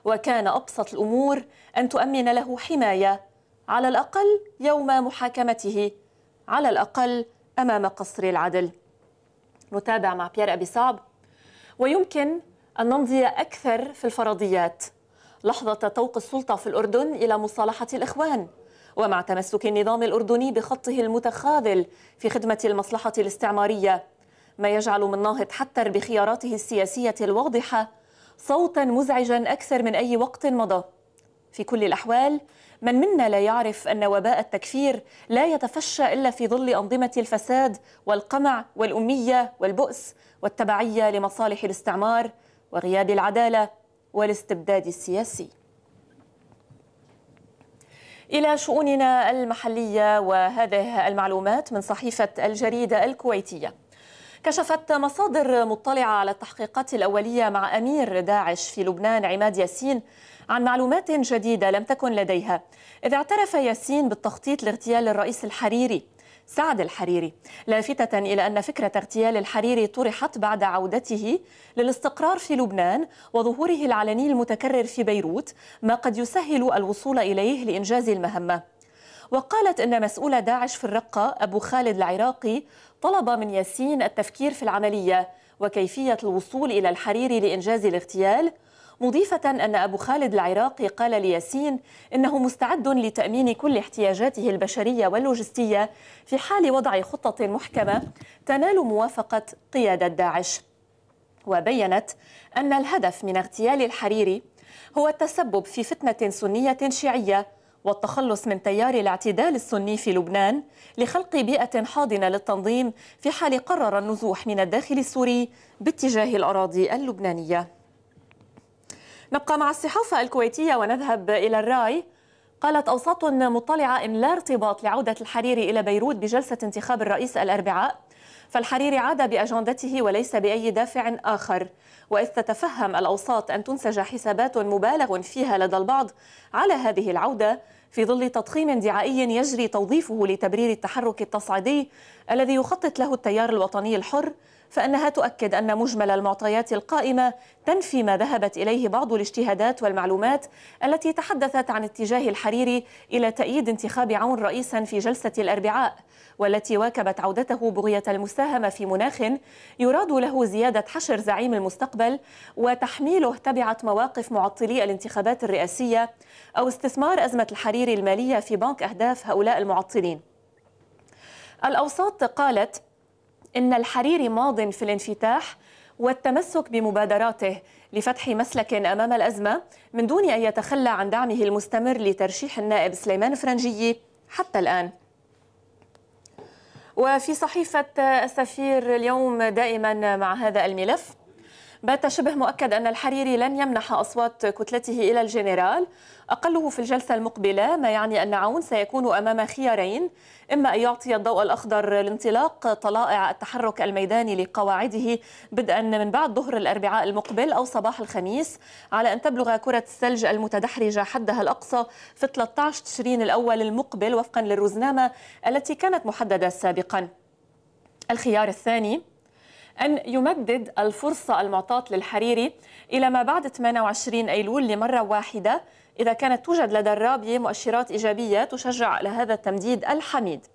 وكان أبسط الأمور أن تؤمن له حماية على الأقل يوم محاكمته على الأقل أمام قصر العدل نتابع مع بيير أبي صعب ويمكن أن نمضي أكثر في الفرضيات لحظة طوق السلطة في الأردن إلى مصالحة الإخوان ومع تمسك النظام الأردني بخطه المتخاذل في خدمة المصلحة الاستعمارية ما يجعل من ناهض حتى بخياراته السياسية الواضحة صوتا مزعجا أكثر من أي وقت مضى في كل الأحوال من منا لا يعرف أن وباء التكفير لا يتفشى إلا في ظل أنظمة الفساد والقمع والأمية والبؤس والتبعية لمصالح الاستعمار وغياب العدالة والاستبداد السياسي إلى شؤوننا المحلية وهذه المعلومات من صحيفة الجريدة الكويتية كشفت مصادر مطلعة على التحقيقات الأولية مع أمير داعش في لبنان عماد ياسين عن معلومات جديدة لم تكن لديها إذ اعترف ياسين بالتخطيط لاغتيال الرئيس الحريري سعد الحريري لافتة إلى أن فكرة اغتيال الحريري طرحت بعد عودته للاستقرار في لبنان وظهوره العلني المتكرر في بيروت ما قد يسهل الوصول إليه لإنجاز المهمة وقالت ان مسؤول داعش في الرقه ابو خالد العراقي طلب من ياسين التفكير في العمليه وكيفيه الوصول الى الحريري لانجاز الاغتيال مضيفة أن أبو خالد العراقي قال لياسين إنه مستعد لتأمين كل احتياجاته البشرية واللوجستية في حال وضع خطة محكمة تنال موافقة قيادة داعش وبينت أن الهدف من اغتيال الحريري هو التسبب في فتنة سنية شيعية والتخلص من تيار الاعتدال السني في لبنان لخلق بيئة حاضنة للتنظيم في حال قرر النزوح من الداخل السوري باتجاه الأراضي اللبنانية نبقى مع الصحافة الكويتية ونذهب إلى الراي قالت أوساط مطلعة إن لا ارتباط لعودة الحريري إلى بيروت بجلسة انتخاب الرئيس الأربعاء فالحريري عاد بأجندته وليس بأي دافع آخر وإذ تتفهم الأوساط أن تنسج حسابات مبالغ فيها لدى البعض على هذه العودة في ظل تضخيم دعائي يجري توظيفه لتبرير التحرك التصعيدي الذي يخطط له التيار الوطني الحر فأنها تؤكد أن مجمل المعطيات القائمة تنفي ما ذهبت إليه بعض الاجتهادات والمعلومات التي تحدثت عن اتجاه الحريري إلى تأييد انتخاب عون رئيسا في جلسة الأربعاء والتي واكبت عودته بغية المساهمة في مناخ يراد له زيادة حشر زعيم المستقبل وتحميله تبعة مواقف معطلي الانتخابات الرئاسية أو استثمار أزمة الحريري المالية في بنك أهداف هؤلاء المعطلين الأوساط قالت إن الحريري ماض في الانفتاح والتمسك بمبادراته لفتح مسلك أمام الأزمة من دون أن يتخلى عن دعمه المستمر لترشيح النائب سليمان فرنجي حتى الآن وفي صحيفة السفير اليوم دائما مع هذا الملف بات شبه مؤكد أن الحريري لن يمنح أصوات كتلته إلى الجنرال أقله في الجلسة المقبلة ما يعني أن عون سيكون أمام خيارين إما أن يعطي الضوء الأخضر لانطلاق طلائع التحرك الميداني لقواعده بدءا من بعد ظهر الأربعاء المقبل أو صباح الخميس على أن تبلغ كرة الثلج المتدحرجة حدها الأقصى في 13 تشرين الأول المقبل وفقا للرزنامة التي كانت محددة سابقا الخيار الثاني أن يمدد الفرصة المعطاة للحريري إلى ما بعد 28 أيلول لمرة واحدة إذا كانت توجد لدى الرابية مؤشرات إيجابية تشجع على هذا التمديد الحميد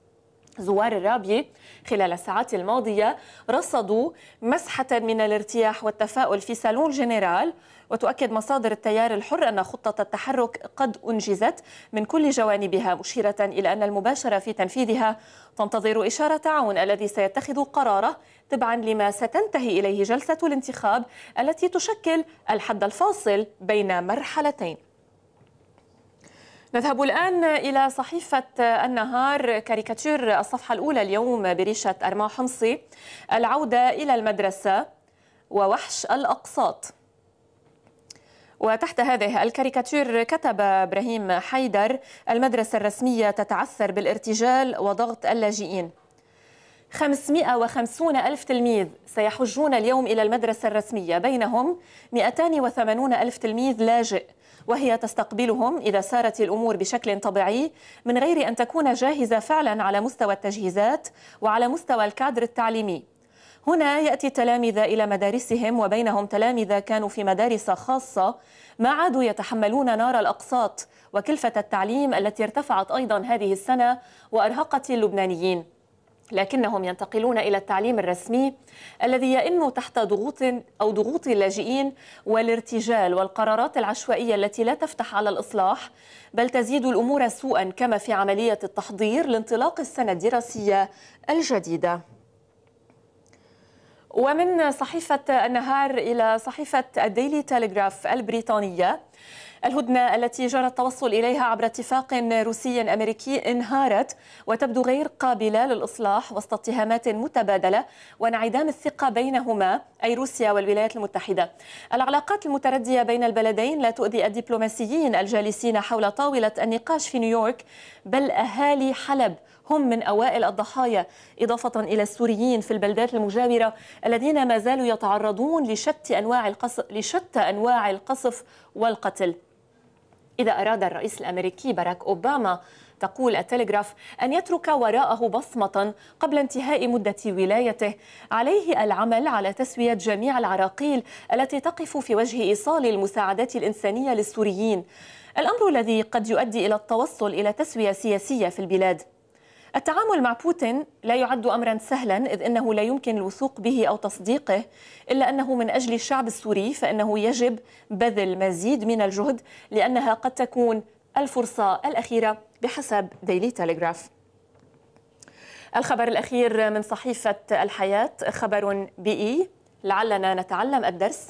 زوار الرابية خلال الساعات الماضية رصدوا مسحة من الارتياح والتفاؤل في صالون جنرال وتؤكد مصادر التيار الحر أن خطة التحرك قد أنجزت من كل جوانبها مشيرة إلى أن المباشرة في تنفيذها تنتظر إشارة عون الذي سيتخذ قراره تبعا لما ستنتهي إليه جلسة الانتخاب التي تشكل الحد الفاصل بين مرحلتين نذهب الآن إلى صحيفة النهار كاريكاتير الصفحة الأولى اليوم بريشة أرما حمصي العودة إلى المدرسة ووحش الأقساط وتحت هذه الكاريكاتير كتب ابراهيم حيدر المدرسه الرسميه تتعثر بالارتجال وضغط اللاجئين 550 ألف تلميذ سيحجون اليوم إلى المدرسة الرسمية بينهم 280 ألف تلميذ لاجئ وهي تستقبلهم إذا سارت الأمور بشكل طبيعي من غير أن تكون جاهزة فعلا على مستوى التجهيزات وعلى مستوى الكادر التعليمي هنا يأتي التلاميذ إلى مدارسهم وبينهم تلاميذ كانوا في مدارس خاصة ما عادوا يتحملون نار الأقساط وكلفة التعليم التي ارتفعت أيضا هذه السنة وأرهقت اللبنانيين لكنهم ينتقلون إلى التعليم الرسمي الذي يئن تحت ضغوط أو ضغوط اللاجئين والارتجال والقرارات العشوائية التي لا تفتح على الإصلاح بل تزيد الأمور سوءا كما في عملية التحضير لانطلاق السنة الدراسية الجديدة ومن صحيفة النهار إلى صحيفة الديلي تيليغراف البريطانية الهدنة التي جرى التوصل إليها عبر اتفاق روسي أمريكي انهارت وتبدو غير قابلة للإصلاح وسط اتهامات متبادلة وانعدام الثقة بينهما أي روسيا والولايات المتحدة العلاقات المتردية بين البلدين لا تؤذي الدبلوماسيين الجالسين حول طاولة النقاش في نيويورك بل أهالي حلب هم من أوائل الضحايا إضافة إلى السوريين في البلدات المجاورة الذين ما زالوا يتعرضون لشتى أنواع القصف, لشتى أنواع القصف والقتل إذا أراد الرئيس الأمريكي باراك أوباما تقول التلغراف أن يترك وراءه بصمة قبل انتهاء مدة ولايته عليه العمل على تسوية جميع العراقيل التي تقف في وجه إيصال المساعدات الإنسانية للسوريين الأمر الذي قد يؤدي إلى التوصل إلى تسوية سياسية في البلاد التعامل مع بوتين لا يعد امرا سهلا اذ انه لا يمكن الوثوق به او تصديقه الا انه من اجل الشعب السوري فانه يجب بذل مزيد من الجهد لانها قد تكون الفرصه الاخيره بحسب ديلي تيليغراف. الخبر الاخير من صحيفه الحياه خبر بيئي لعلنا نتعلم الدرس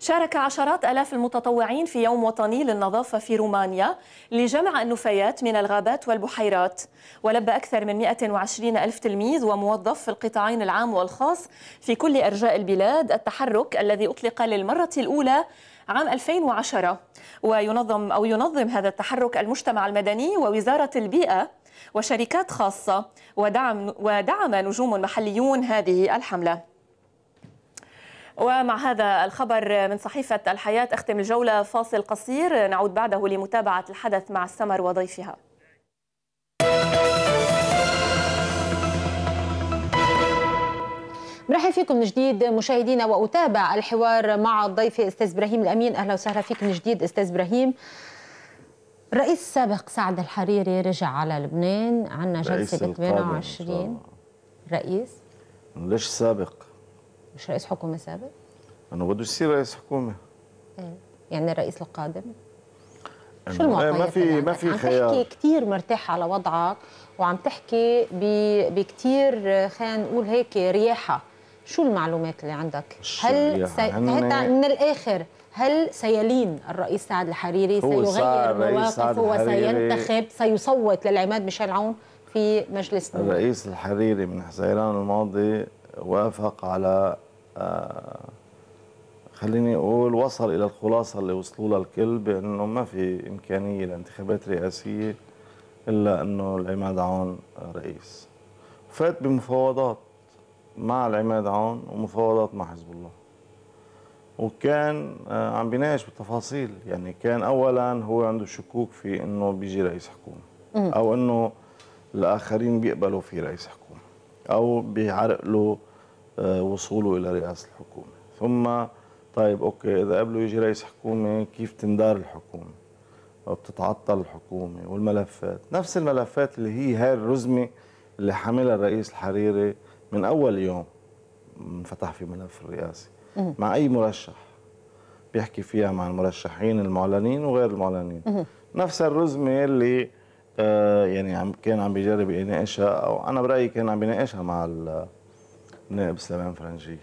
شارك عشرات آلاف المتطوعين في يوم وطني للنظافة في رومانيا لجمع النفايات من الغابات والبحيرات ولبى أكثر من 120 ألف تلميذ وموظف في القطاعين العام والخاص في كل أرجاء البلاد التحرك الذي أطلق للمرة الأولى عام 2010 وينظم أو ينظم هذا التحرك المجتمع المدني ووزارة البيئة وشركات خاصة ودعم ودعم نجوم محليون هذه الحملة ومع هذا الخبر من صحيفة الحياة أختم الجولة فاصل قصير نعود بعده لمتابعة الحدث مع السمر وضيفها مرحبا فيكم من جديد مشاهدينا واتابع الحوار مع الضيف استاذ ابراهيم الامين اهلا وسهلا فيك من جديد استاذ ابراهيم الرئيس السابق سعد الحريري رجع على لبنان عندنا جلسه ب 28 رئيس ليش سابق؟ مش رئيس حكومه سابق؟ انا بده يصير رئيس حكومه إيه؟ يعني الرئيس القادم؟ شو إيه، المعطيات ما في ما في خيار عم تحكي كثير مرتاح على وضعك وعم تحكي بكثير خلينا نقول هيك رياحه شو المعلومات اللي عندك هل سي... هل... من الاخر هل سيلين الرئيس سعد الحريري سيغير مواقفه وسينتخب سيصوت للعماد ميشيل عون في مجلس النواب الرئيس الحريري من حزيران الماضي وافق على آه، خليني اقول وصل الى الخلاصه اللي وصلوا لها الكل بانه ما في امكانيه لانتخابات رئاسيه الا انه العماد عون رئيس فات بمفاوضات مع العماد عون ومفاوضات مع حزب الله وكان آه، عم بيناقش بالتفاصيل يعني كان اولا هو عنده شكوك في انه بيجي رئيس حكومه او انه الاخرين بيقبلوا في رئيس حكومه او بيعرق له آه، وصوله الى رئاسه الحكومه ثم طيب اوكي اذا قبله يجي رئيس حكومه كيف تندار الحكومه وبتتعطل الحكومه والملفات نفس الملفات اللي هي هاي الرزمه اللي حاملها الرئيس الحريري من اول يوم انفتح في ملف الرئاسي مع اي مرشح بيحكي فيها مع المرشحين المعلنين وغير المعلنين نفس الرزمه اللي آه يعني عم كان عم بيجرب يناقشها او انا برايي كان عم بيناقشها مع نائب نعم، سليمان فرنجي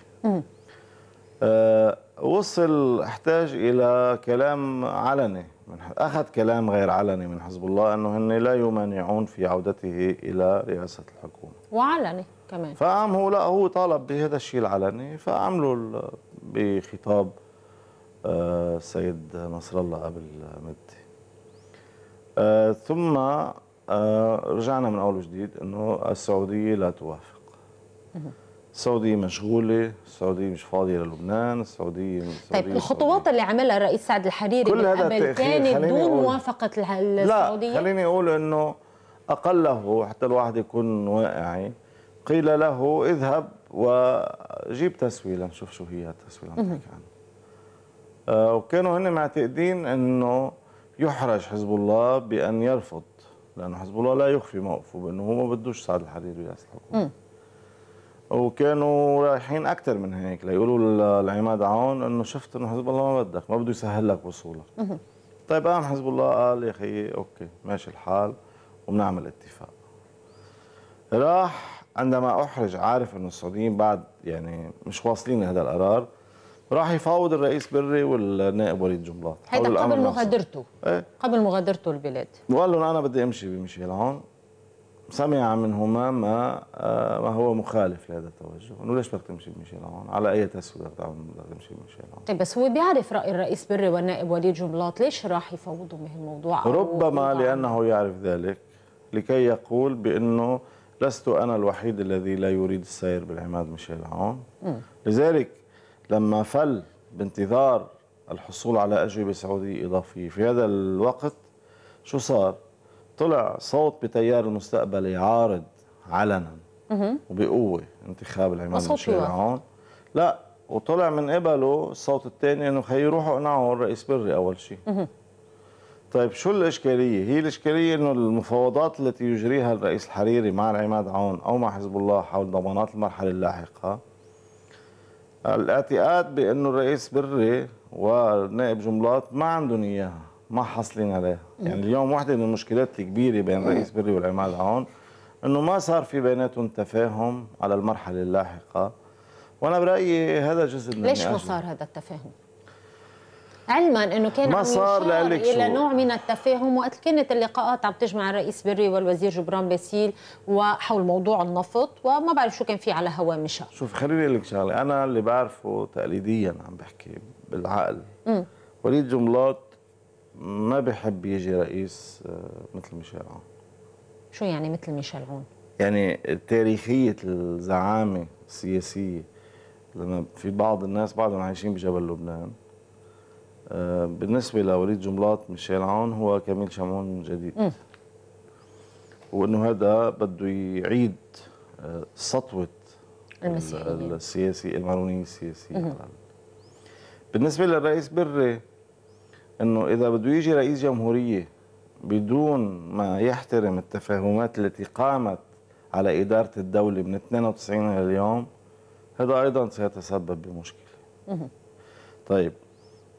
آه وصل احتاج الى كلام علني من اخذ كلام غير علني من حزب الله انه هن لا يمانعون في عودته الى رئاسه الحكومه وعلني كمان فقام هو لا هو طالب بهذا الشيء العلني فعملوا بخطاب السيد آه نصر الله قبل مدة آه ثم آه رجعنا من اول وجديد انه السعوديه لا توافق السعودية مشغولة، السعودية مش فاضية للبنان، السعودية طيب الخطوات اللي عملها الرئيس سعد الحريري كل هذا كانت دون موافقة السعودية؟ لا خليني أقول إنه أقله حتى الواحد يكون واقعي قيل له اذهب وجيب تسوية لنشوف شو هي التسوية اللي عم عنها. آه وكانوا هن معتقدين إنه يحرج حزب الله بأن يرفض لأنه حزب الله لا يخفي موقفه بأنه هو ما بدوش سعد الحريري يأسس الحكومة. وكانوا رايحين اكثر من هيك ليقولوا لعماد عون انه شفت انه حزب الله ما بدك ما بده يسهل لك وصولك طيب قام حزب الله قال يا اخي اوكي ماشي الحال وبنعمل اتفاق راح عندما احرج عارف انه السعوديين بعد يعني مش واصلين لهذا القرار راح يفاوض الرئيس بري والنائب وليد جملاط هيدا قبل مغادرته ايه؟ قبل مغادرته البلاد وقال لهم انا بدي امشي بمشي العون سمع منهما ما آه، ما هو مخالف لهذا التوجه انه ليش بدك تمشي بميشيل على اي اساس بدك تمشي بميشيل طيب بس هو بيعرف راي الرئيس بري والنائب وليد جملاط ليش راح يفوضوا بهالموضوع ربما لانه يعرف ذلك لكي يقول بانه لست انا الوحيد الذي لا يريد السير بالعماد ميشيل عون لذلك لما فل بانتظار الحصول على اجوبه سعوديه اضافيه في هذا الوقت شو صار طلع صوت بتيار المستقبل يعارض علنا وبقوه انتخاب العماد هون لا وطلع من قبله الصوت الثاني انه خي يروحوا اقنعوا الرئيس بري اول شيء طيب شو الاشكاليه؟ هي الاشكاليه انه المفاوضات التي يجريها الرئيس الحريري مع العماد عون او مع حزب الله حول ضمانات المرحله اللاحقه الاعتقاد بانه الرئيس بري والنائب جملات ما عندهم اياها ما حاصلين عليها يعني اليوم واحدة من المشكلات الكبيرة بين رئيس بري والعمال هون انه ما صار في بيناتهم تفاهم على المرحله اللاحقه وانا برايي هذا جزء من ليش ما صار هذا التفاهم؟ علما انه كان ما صار لك الى نوع من التفاهم وقت كانت اللقاءات عم تجمع الرئيس بري والوزير جبران باسيل وحول موضوع النفط وما بعرف شو كان في على هوامشها شوف خليني اقول لك شغله انا اللي بعرفه تقليديا عم بحكي بالعقل وليد جملات ما بحب يجي رئيس آه، مثل ميشيل عون شو يعني مثل ميشيل عون؟ يعني تاريخية الزعامة السياسية لما في بعض الناس بعضهم عايشين بجبل لبنان آه، بالنسبة لوليد جملات ميشيل عون هو كميل شمعون من جديد وانه هذا بده يعيد آه، سطوة السياسي المارونية السياسية بالنسبة للرئيس بري انه اذا بده يجي رئيس جمهوريه بدون ما يحترم التفاهمات التي قامت على اداره الدوله من 92 لليوم هذا ايضا سيتسبب بمشكله. طيب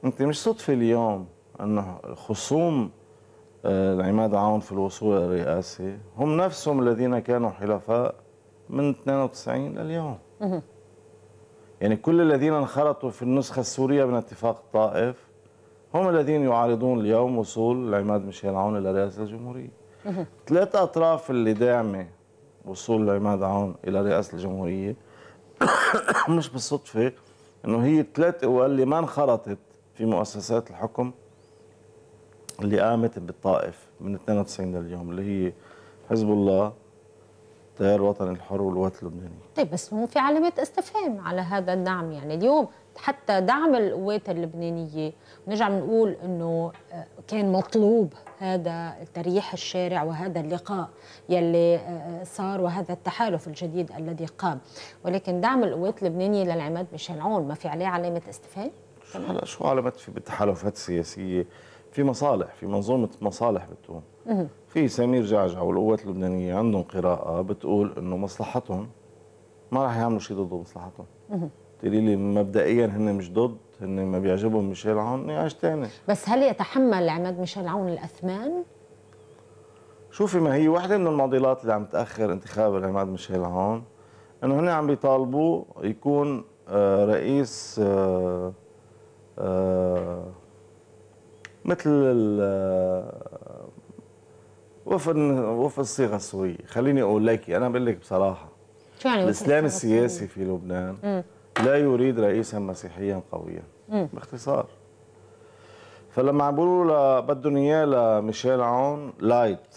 انت مش صدفه اليوم انه خصوم العماد آه، عون في الوصول الى الرئاسه هم نفسهم الذين كانوا حلفاء من 92 لليوم. يعني كل الذين انخرطوا في النسخه السوريه من اتفاق الطائف هم الذين يعارضون اليوم وصول العماد ميشيل عون الى رئاسه الجمهوريه. ثلاث اطراف اللي داعمه وصول العماد عون الى رئاسه الجمهوريه <coughs> مش بالصدفه انه هي ثلاث قوى اللي ما انخرطت في مؤسسات الحكم اللي قامت بالطائف من 92 لليوم اللي هي حزب الله التيار الوطني الحر والوات اللبناني طيب بس هو في علامات استفهام على هذا الدعم يعني اليوم حتى دعم القوات اللبنانيه نرجع بنقول انه آه، كان مطلوب هذا تريح الشارع وهذا اللقاء يلي آه، آه، صار وهذا التحالف الجديد الذي قام ولكن دعم القوات اللبنانيه للعماد ميشيل عون ما في عليه علامه استفهام هلا شو علامات في بالتحالفات السياسيه في مصالح في منظومه مصالح بتقول في سمير جعجع والقوات اللبنانيه عندهم قراءه بتقول انه مصلحتهم ما راح يعملوا شيء ضد مصلحتهم تقولي لي مبدئيا هن مش ضد هن ما بيعجبهم ميشيل عون نقاش ثاني بس هل يتحمل عماد ميشيل عون الاثمان؟ شوفي ما هي واحدة من المعضلات اللي عم تأخر انتخاب عماد ميشيل عون انه هن عم بيطالبوا يكون آه، رئيس آه، آه، مثل وفق وفق الصيغه السوريه خليني اقول لك انا بقول لك بصراحه شو يعني الاسلام السياسي في لبنان لا يريد رئيسا مسيحيا قويا باختصار فلما عم له بدهم اياه لميشيل عون لايت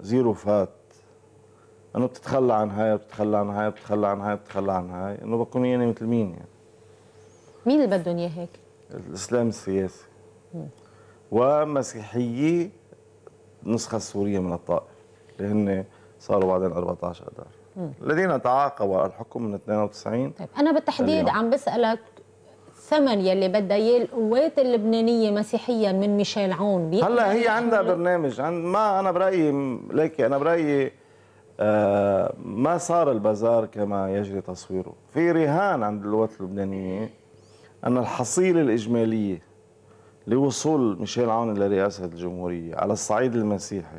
زيرو فات انه بتتخلى عن هاي بتتخلى عن هاي بتتخلى عن هاي بتتخلى عن هاي انه بكون يعني مثل مين يعني مين اللي بدهم اياه هيك؟ الاسلام السياسي ومسيحيي النسخه السوريه من الطائف اللي هن صاروا بعدين 14 اذار الذين تعاقبوا الحكم من 92 طيب انا بالتحديد اليوم. عم بسالك الثمن يلي بدها اياه القوات اللبنانيه مسيحيا من ميشيل عون هلا هي عندها برنامج عند ما انا برايي ليكي انا برايي آه ما صار البازار كما يجري تصويره في رهان عند القوات اللبنانيه ان الحصيله الاجماليه لوصول ميشيل عون الى رئاسه الجمهوريه على الصعيد المسيحي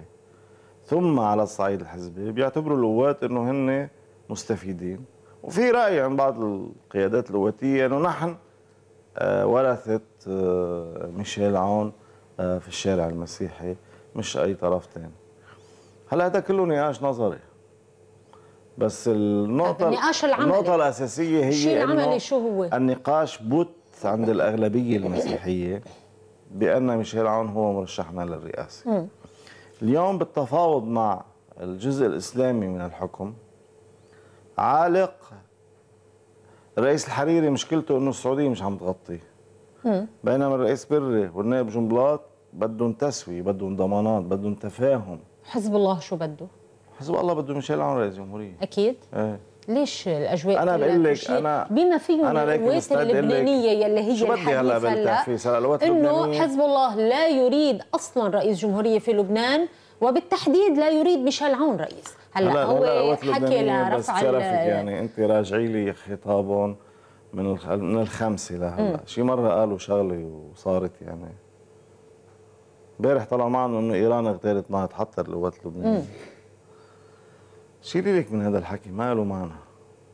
ثم على الصعيد الحزبي بيعتبروا اللوات انه هن مستفيدين وفي راي عن بعض القيادات اللواتيه انه نحن آه، ورثه آه، ميشيل عون آه، في الشارع المسيحي مش اي طرف ثاني هلا هذا كله نقاش نظري بس النقطه النقاش العملي النقطه الاساسيه هي الشيء العملي شو هو النقاش بت عند الاغلبيه المسيحيه بان ميشيل عون هو مرشحنا للرئاسه اليوم بالتفاوض مع الجزء الإسلامي من الحكم عالق الرئيس الحريري مشكلته انه السعوديه مش عم تغطي بينما الرئيس بري والنائب جنبلاط بدهم تسويه بدهم ضمانات بدهم تفاهم حزب الله شو بده حزب الله بده ميشيل عون رئيس جمهوريه اكيد ايه ليش الاجواء انا بقول لك انا بما فيه أنا القوات اللبنانيه يلي هي شو بدي هلا بالتنفيذ هلا القوات انه حزب الله لا يريد اصلا رئيس جمهوريه في لبنان وبالتحديد لا يريد ميشيل عون رئيس هلا, هلا هو حكي لرفع يعني انت راجعي لي خطابهم من من الخمسه لهلا شي مره قالوا شغله وصارت يعني امبارح طلعوا معهم انه ايران اغتالت ما تحطر القوات اللبنانيه شيلي لك من هذا الحكي ما له معنى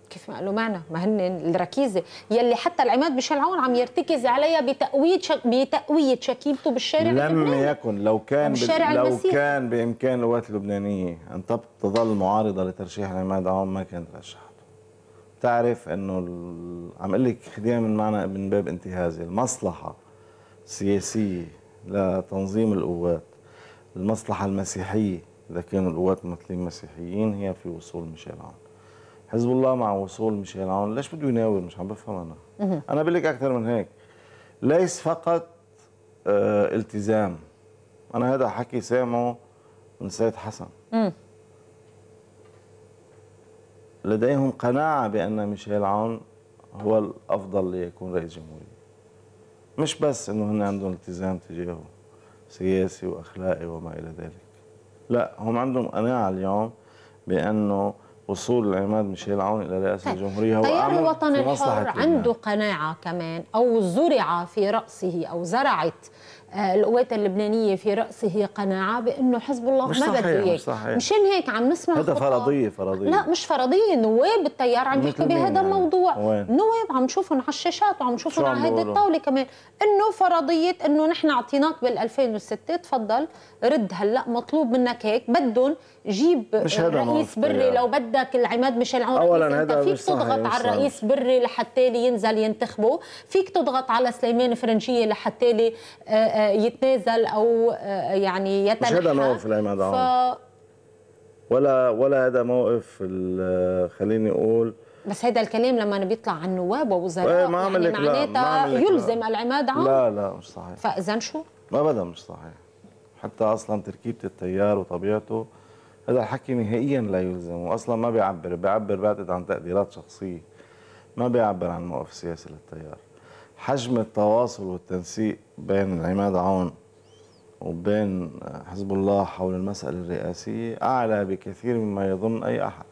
كيف ما له معنى؟ ما هن الركيزه يلي حتى العماد ميشيل عون عم يرتكز عليها بتقويه شك... بتقويه شكيمته بالشارع لم يكن لو كان بال... لو المسيح. كان بامكان القوات اللبنانيه ان تظل معارضه لترشيح العماد عون ما كانت رشحته بتعرف انه ال... عم اقول لك خديها من معنى من باب انتهازي المصلحه السياسيه لتنظيم القوات المصلحه المسيحيه إذا كانوا القوات ممثلين مسيحيين هي في وصول ميشيل عون حزب الله مع وصول ميشيل عون ليش بده يناور مش عم بفهم أنا أنا بقول لك أكثر من هيك ليس فقط آه التزام أنا هذا حكي سامعه من سيد حسن لديهم قناعة بأن ميشيل عون هو الأفضل ليكون رئيس جمهورية مش بس أنه هن عندهم التزام تجاهه سياسي وأخلاقي وما إلى ذلك لا هم عندهم قناعه اليوم بانه وصول العماد ميشيل عون الى رئاسه طيب. الجمهوريه هو طيب الوطن الحر عنده قناعه كمان او زرع في راسه او زرعت آه، القوات اللبنانيه في راسه قناعه بانه حزب الله ما بده اياه مشان هيك عم نسمع هذا فرضيه فرضيه لا مش فرضيه نواب التيار عم يحكي بهذا يعني؟ الموضوع وين. نواب عم نشوفهم على الشاشات وعم نشوفهم على هذه الطاوله كمان انه فرضيه انه نحن اعطيناك بال 2006 تفضل رد هلا مطلوب منك هيك بدهم جيب رئيس بري لو بدك العماد ميشيل عون اولا هذا فيك تضغط على الرئيس بري لحتى ينزل ينتخبه فيك تضغط على سليمان فرنجيه لحتى لي يتنازل او آه، يعني يتنحى مش هذا موقف العماد ف... ولا ولا هذا موقف خليني اقول بس هذا الكلام لما بيطلع عن نواب ووزراء إيه، ما يعني معناتها يلزم لا. العماد عون لا لا مش صحيح فاذا شو؟ ابدا مش صحيح حتى اصلا تركيبه التيار وطبيعته هذا الحكي نهائيا لا يلزم واصلا ما بيعبر بيعبر بعتقد عن تقديرات شخصيه ما بيعبر عن موقف سياسي للتيار حجم التواصل والتنسيق بين عماد عون وبين حزب الله حول المسألة الرئاسية أعلى بكثير مما يظن أي أحد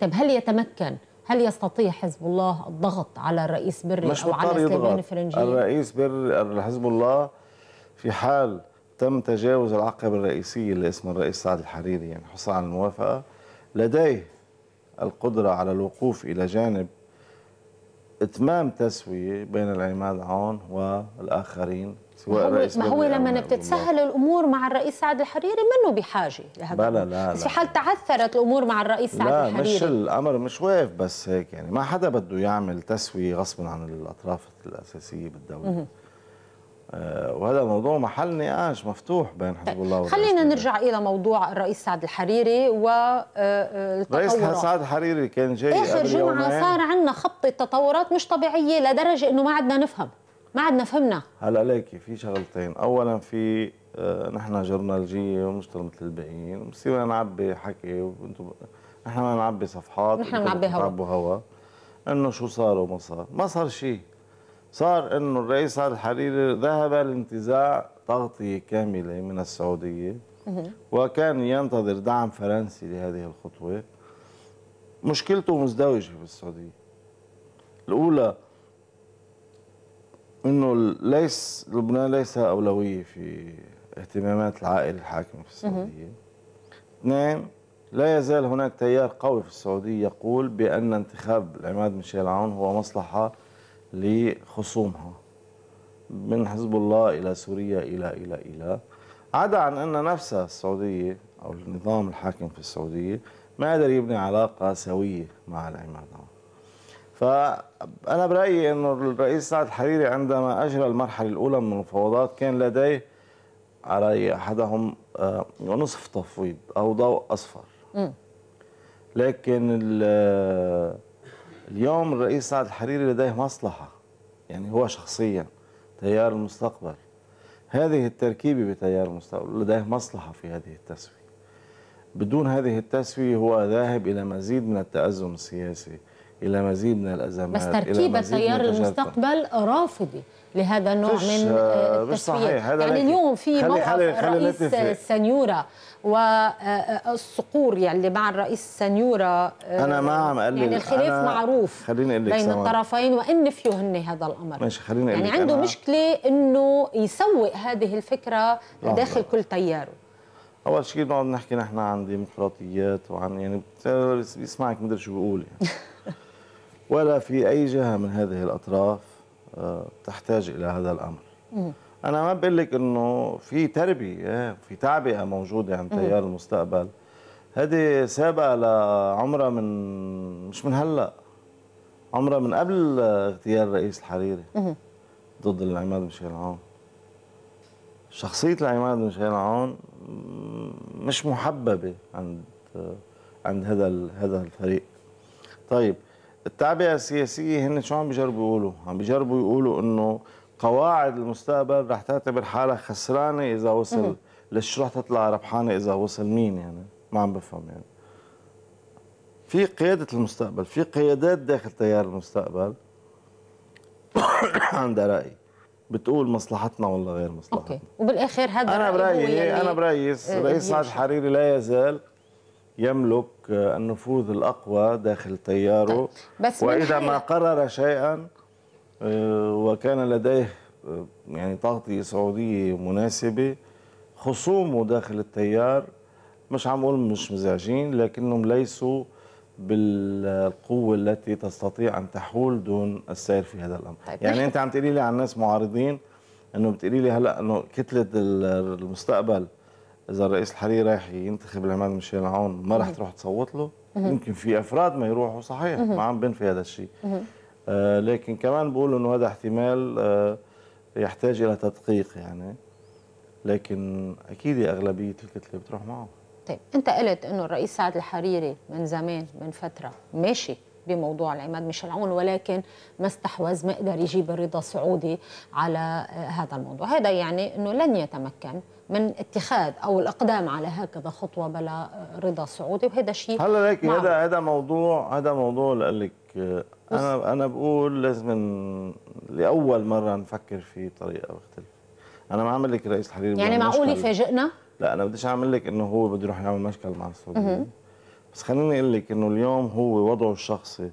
طيب هل يتمكن هل يستطيع حزب الله الضغط على الرئيس بري مش أو على سليمان فرنجي الرئيس بري حزب الله في حال تم تجاوز العقبة الرئيسية اللي اسمها الرئيس سعد الحريري يعني حصل على الموافقة لديه القدرة على الوقوف إلى جانب اتمام تسويه بين العماد عون والاخرين سواء الرئيس ما هو لما بتتسهل الامور مع الرئيس سعد الحريري منه بحاجه لهذا بلا لا بس في حال تعثرت الامور مع الرئيس سعد لا الحريري لا مش الامر مش واقف بس هيك يعني ما حدا بده يعمل تسويه غصبا عن الاطراف الاساسيه بالدوله آه، وهذا موضوع محل نقاش مفتوح بين حزب الله طيب، خلينا نرجع الى موضوع الرئيس سعد الحريري و الرئيس آه، آه، سعد الحريري كان جاي اخر جمعه صار عندنا خبطه تطورات مش طبيعيه لدرجه انه ما عدنا نفهم ما عدنا فهمنا هلا ليكي في شغلتين اولا في نحن جورنالجيه ومش مثل الباقيين بصير نعبي حكي وانتم نحن ما نعبي صفحات نحن بنعبي هوا هوا انه شو صار وما صار ما صار شيء صار انه الرئيس سعد الحريري ذهب لانتزاع تغطيه كامله من السعوديه وكان ينتظر دعم فرنسي لهذه الخطوه مشكلته مزدوجه في السعوديه الاولى انه ليس لبنان ليس اولويه في اهتمامات العائله الحاكمه في السعوديه اثنين لا يزال هناك تيار قوي في السعوديه يقول بان انتخاب العماد ميشيل عون هو مصلحه لخصومها من حزب الله إلى سوريا إلى إلى إلى عدا عن أن نفسها السعودية أو النظام الحاكم في السعودية ما قدر يبني علاقة سوية مع العمادة فأنا برأيي أنه الرئيس سعد الحريري عندما أجرى المرحلة الأولى من المفاوضات كان لديه على أحدهم آه، نصف تفويض أو ضوء أصفر لكن آه، اليوم الرئيس سعد الحريري لديه مصلحة يعني هو شخصيا تيار المستقبل هذه التركيبة بتيار المستقبل لديه مصلحة في هذه التسوية بدون هذه التسوية هو ذاهب إلى مزيد من التأزم السياسي الى مزيد من الازمات بس تركيب تيار المستقبل رافضي لهذا النوع من آه، هذا يعني اليوم في موقف رئيس السنيوره آه، والصقور آه، يعني مع الرئيس السنيوره انا ما عم اقلل يعني الخلاف معروف خليني اقول لك بين سمع. الطرفين وان فيهن هذا الامر ماشي خليني يعني عنده أنا مشكله انه يسوق هذه الفكره داخل كل تياره اول شيء بنقعد نحكي نحن عن ديمقراطيات وعن يعني بيسمعك مدري شو بيقول يعني <laughs> ولا في أي جهة من هذه الأطراف آه، تحتاج إلى هذا الأمر أنا ما بقول لك إنه في تربية آه، في تعبئة موجودة عند تيار المستقبل هذه سابقة لعمرها من مش من هلأ عمرها من قبل اغتيال الرئيس الحريري ضد العماد مشيل عون شخصية العماد مشيل عون مش محببة عند عند هذا هذا الفريق طيب التعبئه السياسيه هن شو عم بيجربوا يقولوا؟ عم بيجربوا يقولوا انه قواعد المستقبل رح تعتبر حالها خسرانه اذا وصل ليش رح تطلع ربحانه اذا وصل مين يعني؟ ما عم بفهم يعني في قياده المستقبل، في قيادات داخل تيار المستقبل <coughs> عندها راي بتقول مصلحتنا ولا غير مصلحتنا اوكي وبالاخر هذا انا برايي انا برايي آه، رئيس سعد الحريري لا يزال يملك النفوذ الأقوى داخل تياره طيب، بس وإذا ما قرر شيئا آه، وكان لديه آه، يعني تغطية سعودية مناسبة خصومه داخل التيار مش عم أقول مش مزعجين لكنهم ليسوا بالقوة التي تستطيع أن تحول دون السير في هذا الأمر طيب يعني أنت عم تقولي لي عن ناس معارضين أنه بتقولي لي هلأ أنه كتلة المستقبل اذا الرئيس الحالي رايح ينتخب العماد ميشيل عون ما راح تروح تصوت له يمكن في افراد ما يروحوا صحيح ما عم بنفي هذا الشيء آه لكن كمان بقول انه هذا احتمال آه يحتاج الى تدقيق يعني لكن اكيد اغلبيه الكتله بتروح معه طيب انت قلت انه الرئيس سعد الحريري من زمان من فتره ماشي بموضوع العماد ميشيل عون ولكن ما استحوذ ما قدر يجيب رضا سعودي على آه، هذا الموضوع هذا يعني انه لن يتمكن من اتخاذ او الاقدام على هكذا خطوه بلا رضا سعودي وهذا شيء هلا لك هذا هذا موضوع هذا موضوع لك انا انا بقول لازم لاول مره نفكر فيه بطريقه مختلفه انا ما عامل لك رئيس الحرير يعني معقول يفاجئنا؟ لا انا بديش اعمل لك انه هو بده يروح يعمل مشكل مع السعوديه بس خليني اقول لك انه اليوم هو وضعه الشخصي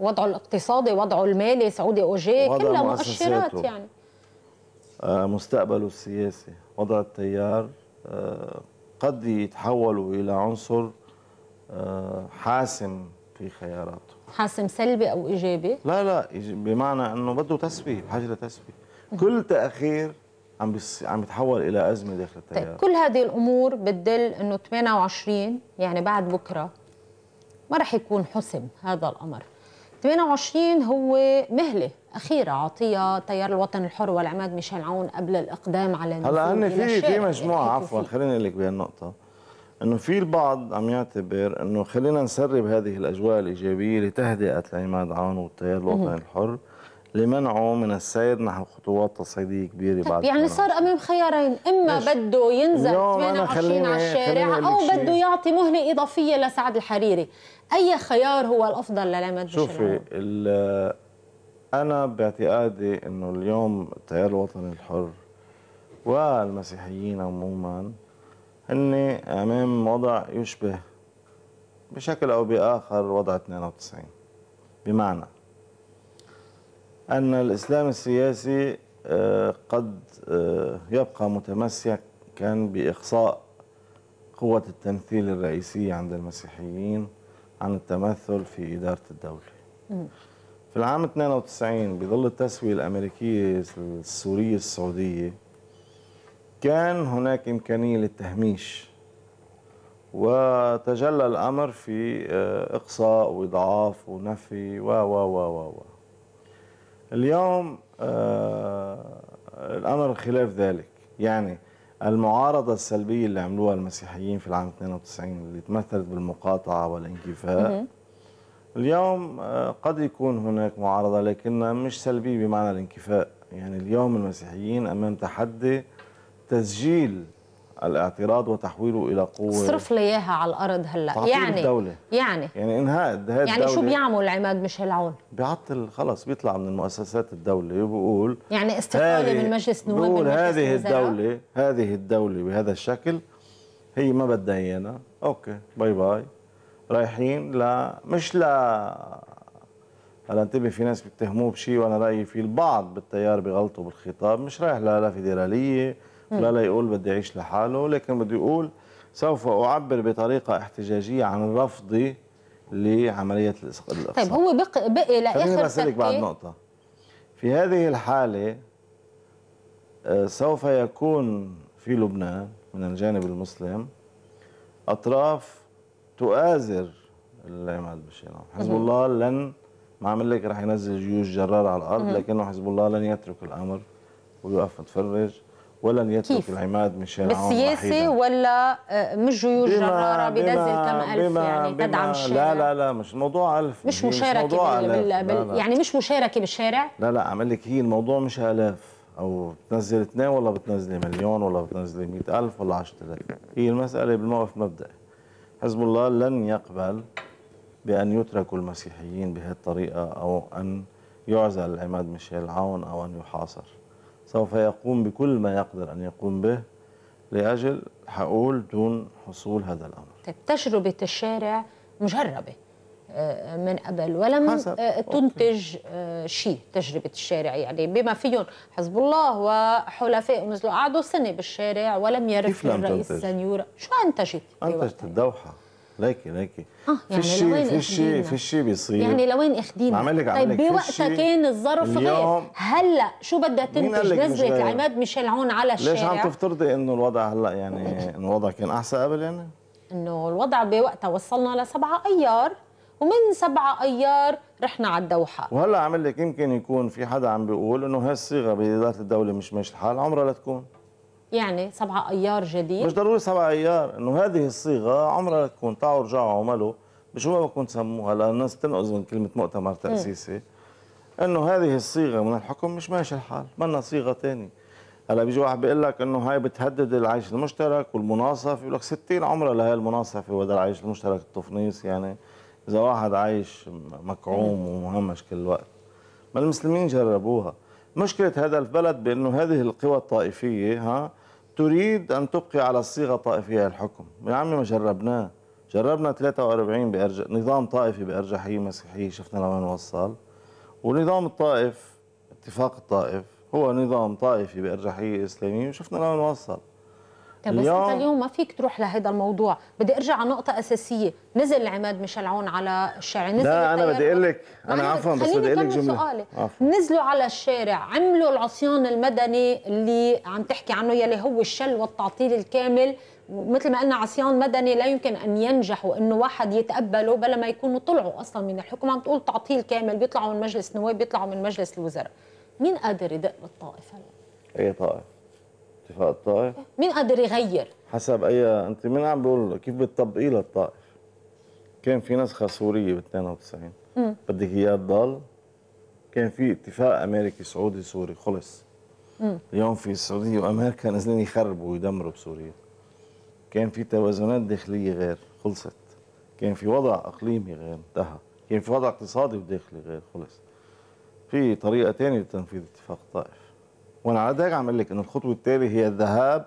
وضعه الاقتصادي وضعه المالي سعودي اوجيه كلها مؤشرات يعني آه، مستقبله السياسي وضع التيار آه، قد يتحولوا إلى عنصر آه، حاسم في خياراته حاسم سلبي أو إيجابي؟ لا لا بمعنى أنه بده تسوية بحاجة لتسوية كل تأخير عم بيص... عم يتحول الى ازمه داخل طيب، التيار طيب كل هذه الامور بتدل انه 28 يعني بعد بكره ما راح يكون حسم هذا الامر 28 هو مهله اخيره عطيها تيار الوطن الحر والعماد ميشيل عون قبل الاقدام على هلا هن في في مجموعه إيه، عفوا خليني لك بهالنقطه انه في البعض عم يعتبر انه خلينا نسرب هذه الاجواء الايجابيه لتهدئه العماد عون والتيار الوطني الحر لمنعه من السير نحو خطوات تصعيديه كبيره طيب، بعد يعني صار امام خيارين اما بده ينزل 28 على الشارع او بده يعطي مهله اضافيه لسعد الحريري اي خيار هو الافضل للعماد شوفي انا باعتقادي انه اليوم التيار الوطني الحر والمسيحيين عموما هن امام وضع يشبه بشكل او باخر وضع 92 بمعنى أن الإسلام السياسي آه، قد آه، يبقى متمسكا بإقصاء قوة التمثيل الرئيسية عند المسيحيين عن التمثل في إدارة الدولة في العام 92 بظل التسوية الأمريكية السورية السعودية كان هناك إمكانية للتهميش وتجلى الأمر في آه، إقصاء وإضعاف ونفي و و و و, و. اليوم آه، الأمر خلاف ذلك يعني المعارضة السلبية اللي عملوها المسيحيين في العام 92 اللي تمثلت بالمقاطعة والانكفاء اليوم آه، قد يكون هناك معارضة لكنها مش سلبية بمعنى الانكفاء يعني اليوم المسيحيين أمام تحدي تسجيل الاعتراض وتحويله الى قوه صرف لي اياها على الارض هلا يعني الدولة. يعني يعني انهاء انهاء يعني الدولة. شو بيعمل عماد ميشيل عون؟ بيعطل خلاص بيطلع من المؤسسات الدوله وبقول يعني استقاله من مجلس النواب بقول هذه الدوله هذه الدوله بهذا الشكل هي ما بدها ايانا اوكي باي باي رايحين لا مش لا هلا انتبه في ناس بيتهموه بشيء وانا رايي في البعض بالتيار بغلطوا بالخطاب مش رايح لا لا فيدراليه لا لا يقول بدي أعيش لحاله لكن بده يقول سوف أعبر بطريقة احتجاجية عن رفضي لعملية الإقصاء طيب هو بقي, بقي لآخر خليني بسألك بعد نقطة في هذه الحالة آه، سوف يكون في لبنان من الجانب المسلم أطراف تؤازر العماد بشير حزب الله لن ما عمل لك رح ينزل جيوش جرار على الارض لكنه حزب الله لن يترك الامر ويقف متفرج ولن يترك كيف؟ العماد ميشيل بالسياسة ولا آه، مش جيوش جراره بنزل كم الف بما يعني تدعم الشارع لا لا لا مش موضوع الف مش مشاركه مش بال بال بال يعني مش مشاركه بالشارع لا لا عم لك هي الموضوع مش الاف او بتنزلي اثنين ولا بتنزلي مليون ولا بتنزلي 100000 ولا 10000 هي المساله بالموقف مبدئي حزب الله لن يقبل بأن يتركوا المسيحيين بهذه الطريقة أو أن يعزل العماد ميشيل عون أو أن يحاصر سوف يقوم بكل ما يقدر أن يقوم به لأجل حقول دون حصول هذا الأمر طيب، تجربة الشارع مجربة آه، من قبل ولم حسب. آه، تنتج آه، شيء تجربة الشارع يعني بما فيهم حزب الله وحلفاء نزلوا قعدوا سنة بالشارع ولم يرف الرئيس سنيورا شو أنتجت؟ أنتجت الدوحة ليكي ليكي اه يعني في شيء في شيء في شيء بيصير يعني لوين اخدينا عملك عملك طيب بوقتها كان الظرف غير هلا شو بدها تنتج نزلت عماد ميشيل عون على الشارع ليش عم تفترضي انه الوضع هلا يعني <laughs> انه الوضع كان احسن قبل يعني؟ انه الوضع بوقتها وصلنا لسبعة ايار ومن سبعة ايار رحنا على الدوحه وهلا عم لك يمكن يكون في حدا عم بيقول انه هالصيغه باداره الدوله مش ماشي الحال عمرها لتكون يعني سبعة أيار جديد مش ضروري سبعة أيار إنه هذه الصيغة عمرها تكون تعوا رجعوا عملوا مش هو بكون سموها لأن الناس بتنقذ من كلمة مؤتمر تأسيسي إنه هذه الصيغة من الحكم مش ماشي الحال منا صيغة ثانية هلا بيجي واحد بيقول لك انه هاي بتهدد العيش المشترك والمناصفه بيقول لك 60 عمره لهي المناصفه وهذا العيش المشترك التفنيص يعني اذا واحد عايش مكعوم ومهمش كل الوقت ما المسلمين جربوها مشكله هذا البلد بانه هذه القوى الطائفيه ها تريد أن تبقي على الصيغة الطائفية الحكم يا عمي ما جربناه جربنا 43 بأرج... نظام طائفي بأرجحية مسيحية شفنا لوين وصل ونظام الطائف اتفاق الطائف هو نظام طائفي بأرجحية إسلامية وشفنا لوين وصل طيب بس اليوم... انت اليوم ما فيك تروح لهذا الموضوع بدي ارجع على نقطه اساسيه نزل عماد ميشيل عون على الشارع نزل لا انا نعم، بدي اقول لك انا عفوا بس بدي اقول لك جمله سؤالي نزلوا على الشارع عملوا العصيان المدني اللي عم تحكي عنه يلي هو الشل والتعطيل الكامل مثل ما قلنا عصيان مدني لا يمكن ان ينجح وانه واحد يتقبله بلا ما يكونوا طلعوا اصلا من الحكم عم تقول تعطيل كامل بيطلعوا من مجلس النواب بيطلعوا من مجلس الوزراء مين قادر يدق بالطائف هلا اي طائف اتفاق الطائف مين قادر يغير؟ حسب اي انت مين عم بيقول كيف بتطبقي للطائف؟ كان في نسخه سوريه ب 92 بدك اياها تضل كان في اتفاق امريكي سعودي سوري خلص مم. اليوم في السعوديه وامريكا نازلين يخربوا ويدمروا بسوريا كان في توازنات داخليه غير خلصت كان في وضع اقليمي غير انتهى كان في وضع اقتصادي وداخلي غير خلص في طريقه ثانيه لتنفيذ اتفاق الطائف وانا على ذلك عم اقول لك انه الخطوه التاليه هي الذهاب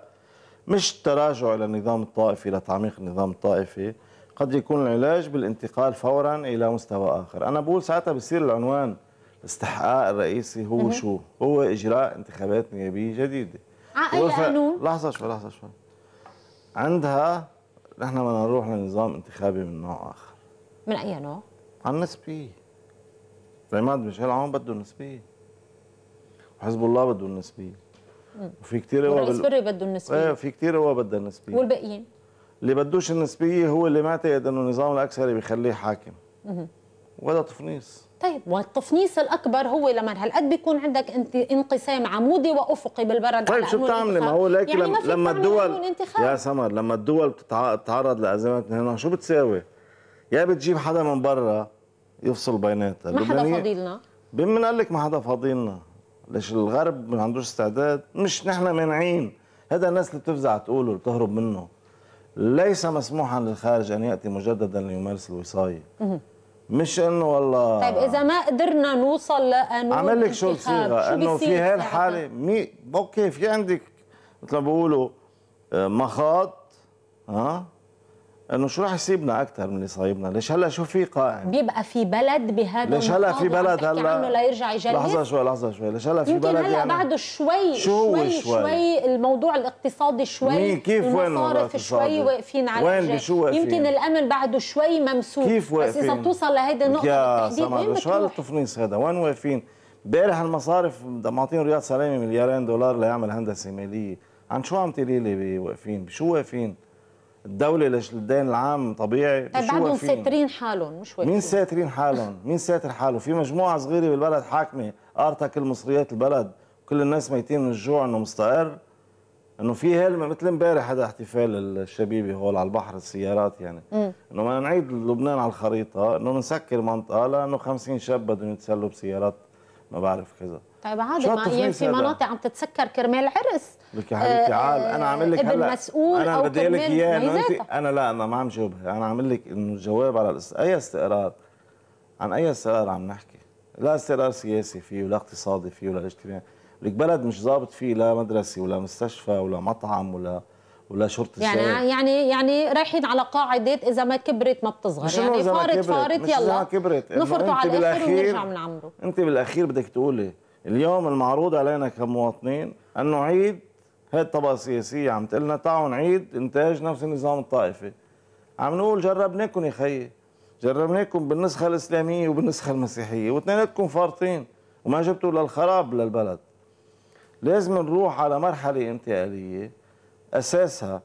مش تراجع الى النظام الطائفي لتعميق النظام الطائفي قد يكون العلاج بالانتقال فورا الى مستوى اخر انا بقول ساعتها بصير العنوان الاستحقاق الرئيسي هو شو هو اجراء انتخابات نيابيه جديده على اي قانون لحظه شوي لحظه شوي عندها نحن بدنا نروح لنظام انتخابي من نوع اخر من اي نوع؟ عن نسبيه عماد مش عون بده نسبيه حزب الله بده النسبيه وفي كثير هو بال... بده النسبيه ايه في كثير هو بدها النسبيه والباقيين اللي بدوش النسبيه هو اللي معتقد انه النظام الاكثري بيخليه حاكم وهذا تفنيص طيب والتفنيص الاكبر هو لما هالقد بيكون عندك انت انقسام عمودي وافقي بالبلد طيب شو بتعملي ما هو ليك يعني لما, لما الدول يا سمر لما الدول بتتعرض لازمات من هنا شو بتساوي؟ يا بتجيب حدا من برا يفصل بيناتها ما حدا فاضي لنا بمن قال لك ما حدا فاضي لنا؟ ليش الغرب ما عندوش استعداد مش نحن مانعين هذا الناس اللي بتفزع تقوله اللي بتهرب منه ليس مسموحا للخارج ان ياتي مجددا ليمارس الوصايه مش انه والله طيب اذا ما قدرنا نوصل لقانون عمل لك شو بصيغه انه في هالحاله مي اوكي في عندك مثل ما بيقولوا آه، مخاط ها آه، انه شو رح يصيبنا اكثر من اللي صايبنا ليش هلا شو في قائم بيبقى في بلد بهذا ليش هلا في بلد هلا لا يرجع يجرب لحظه شوي لحظه شوي ليش هلا في بلد هلا يعني بعده شوي شوي, شوي شوي الموضوع الاقتصادي شوي مين كيف وين المصارف شوي واقفين على وين بشو واقفين يمكن الامن بعده شوي ممسوك كيف واقفين بس اذا بتوصل لهيدي النقطه يا سمر شو هالتفنيص هذا وين واقفين امبارح المصارف معطين رياض سلامي مليارين دولار ليعمل هندسه ماليه عن شو عم تقولي لي واقفين بشو واقفين الدولة للدين العام طبيعي طيب بعدهم ساترين حالهم مش واقفين مين ساترين حالهم؟ مين ساتر حاله؟ في مجموعة صغيرة بالبلد حاكمة قارتها كل مصريات البلد وكل الناس ميتين من الجوع انه مستقر انه في هلمة مثل امبارح هذا احتفال الشبيبة هول على البحر السيارات يعني انه ما نعيد لبنان على الخريطة انه نسكر منطقة لانه 50 شاب بدهم يتسلوا بسيارات ما بعرف كذا طيب عادي ما في مناطق عم تتسكر كرمال عرس لك يا حبيبتي تعال آه، انا عامل لك آه، هلا المسؤول انا بدي لك اياه انه انت انا لا انا ما عم جاوبها انا عامل لك انه الجواب على الاست... اي استقرار عن اي استقرار عم نحكي لا استقرار سياسي فيه ولا اقتصادي فيه ولا اجتماعي لك بلد مش ضابط فيه لا مدرسه ولا مستشفى ولا مطعم ولا ولا شرطه يعني الشارع. يعني يعني رايحين على قاعده اذا ما كبرت ما بتصغر مش يعني فارت فارت مش يلا كبرت نفرطوا على الاخر ونرجع بنعمره انت بالاخير بدك تقولي اليوم المعروض علينا كمواطنين ان نعيد هاي الطبقه السياسيه عم تقول لنا تعالوا نعيد انتاج نفس النظام الطائفي عم نقول جربناكم يا خيي جربناكم بالنسخه الاسلاميه وبالنسخه المسيحيه واثنيناتكم فارطين وما جبتوا للخراب للبلد لازم نروح على مرحله انتقاليه اساسها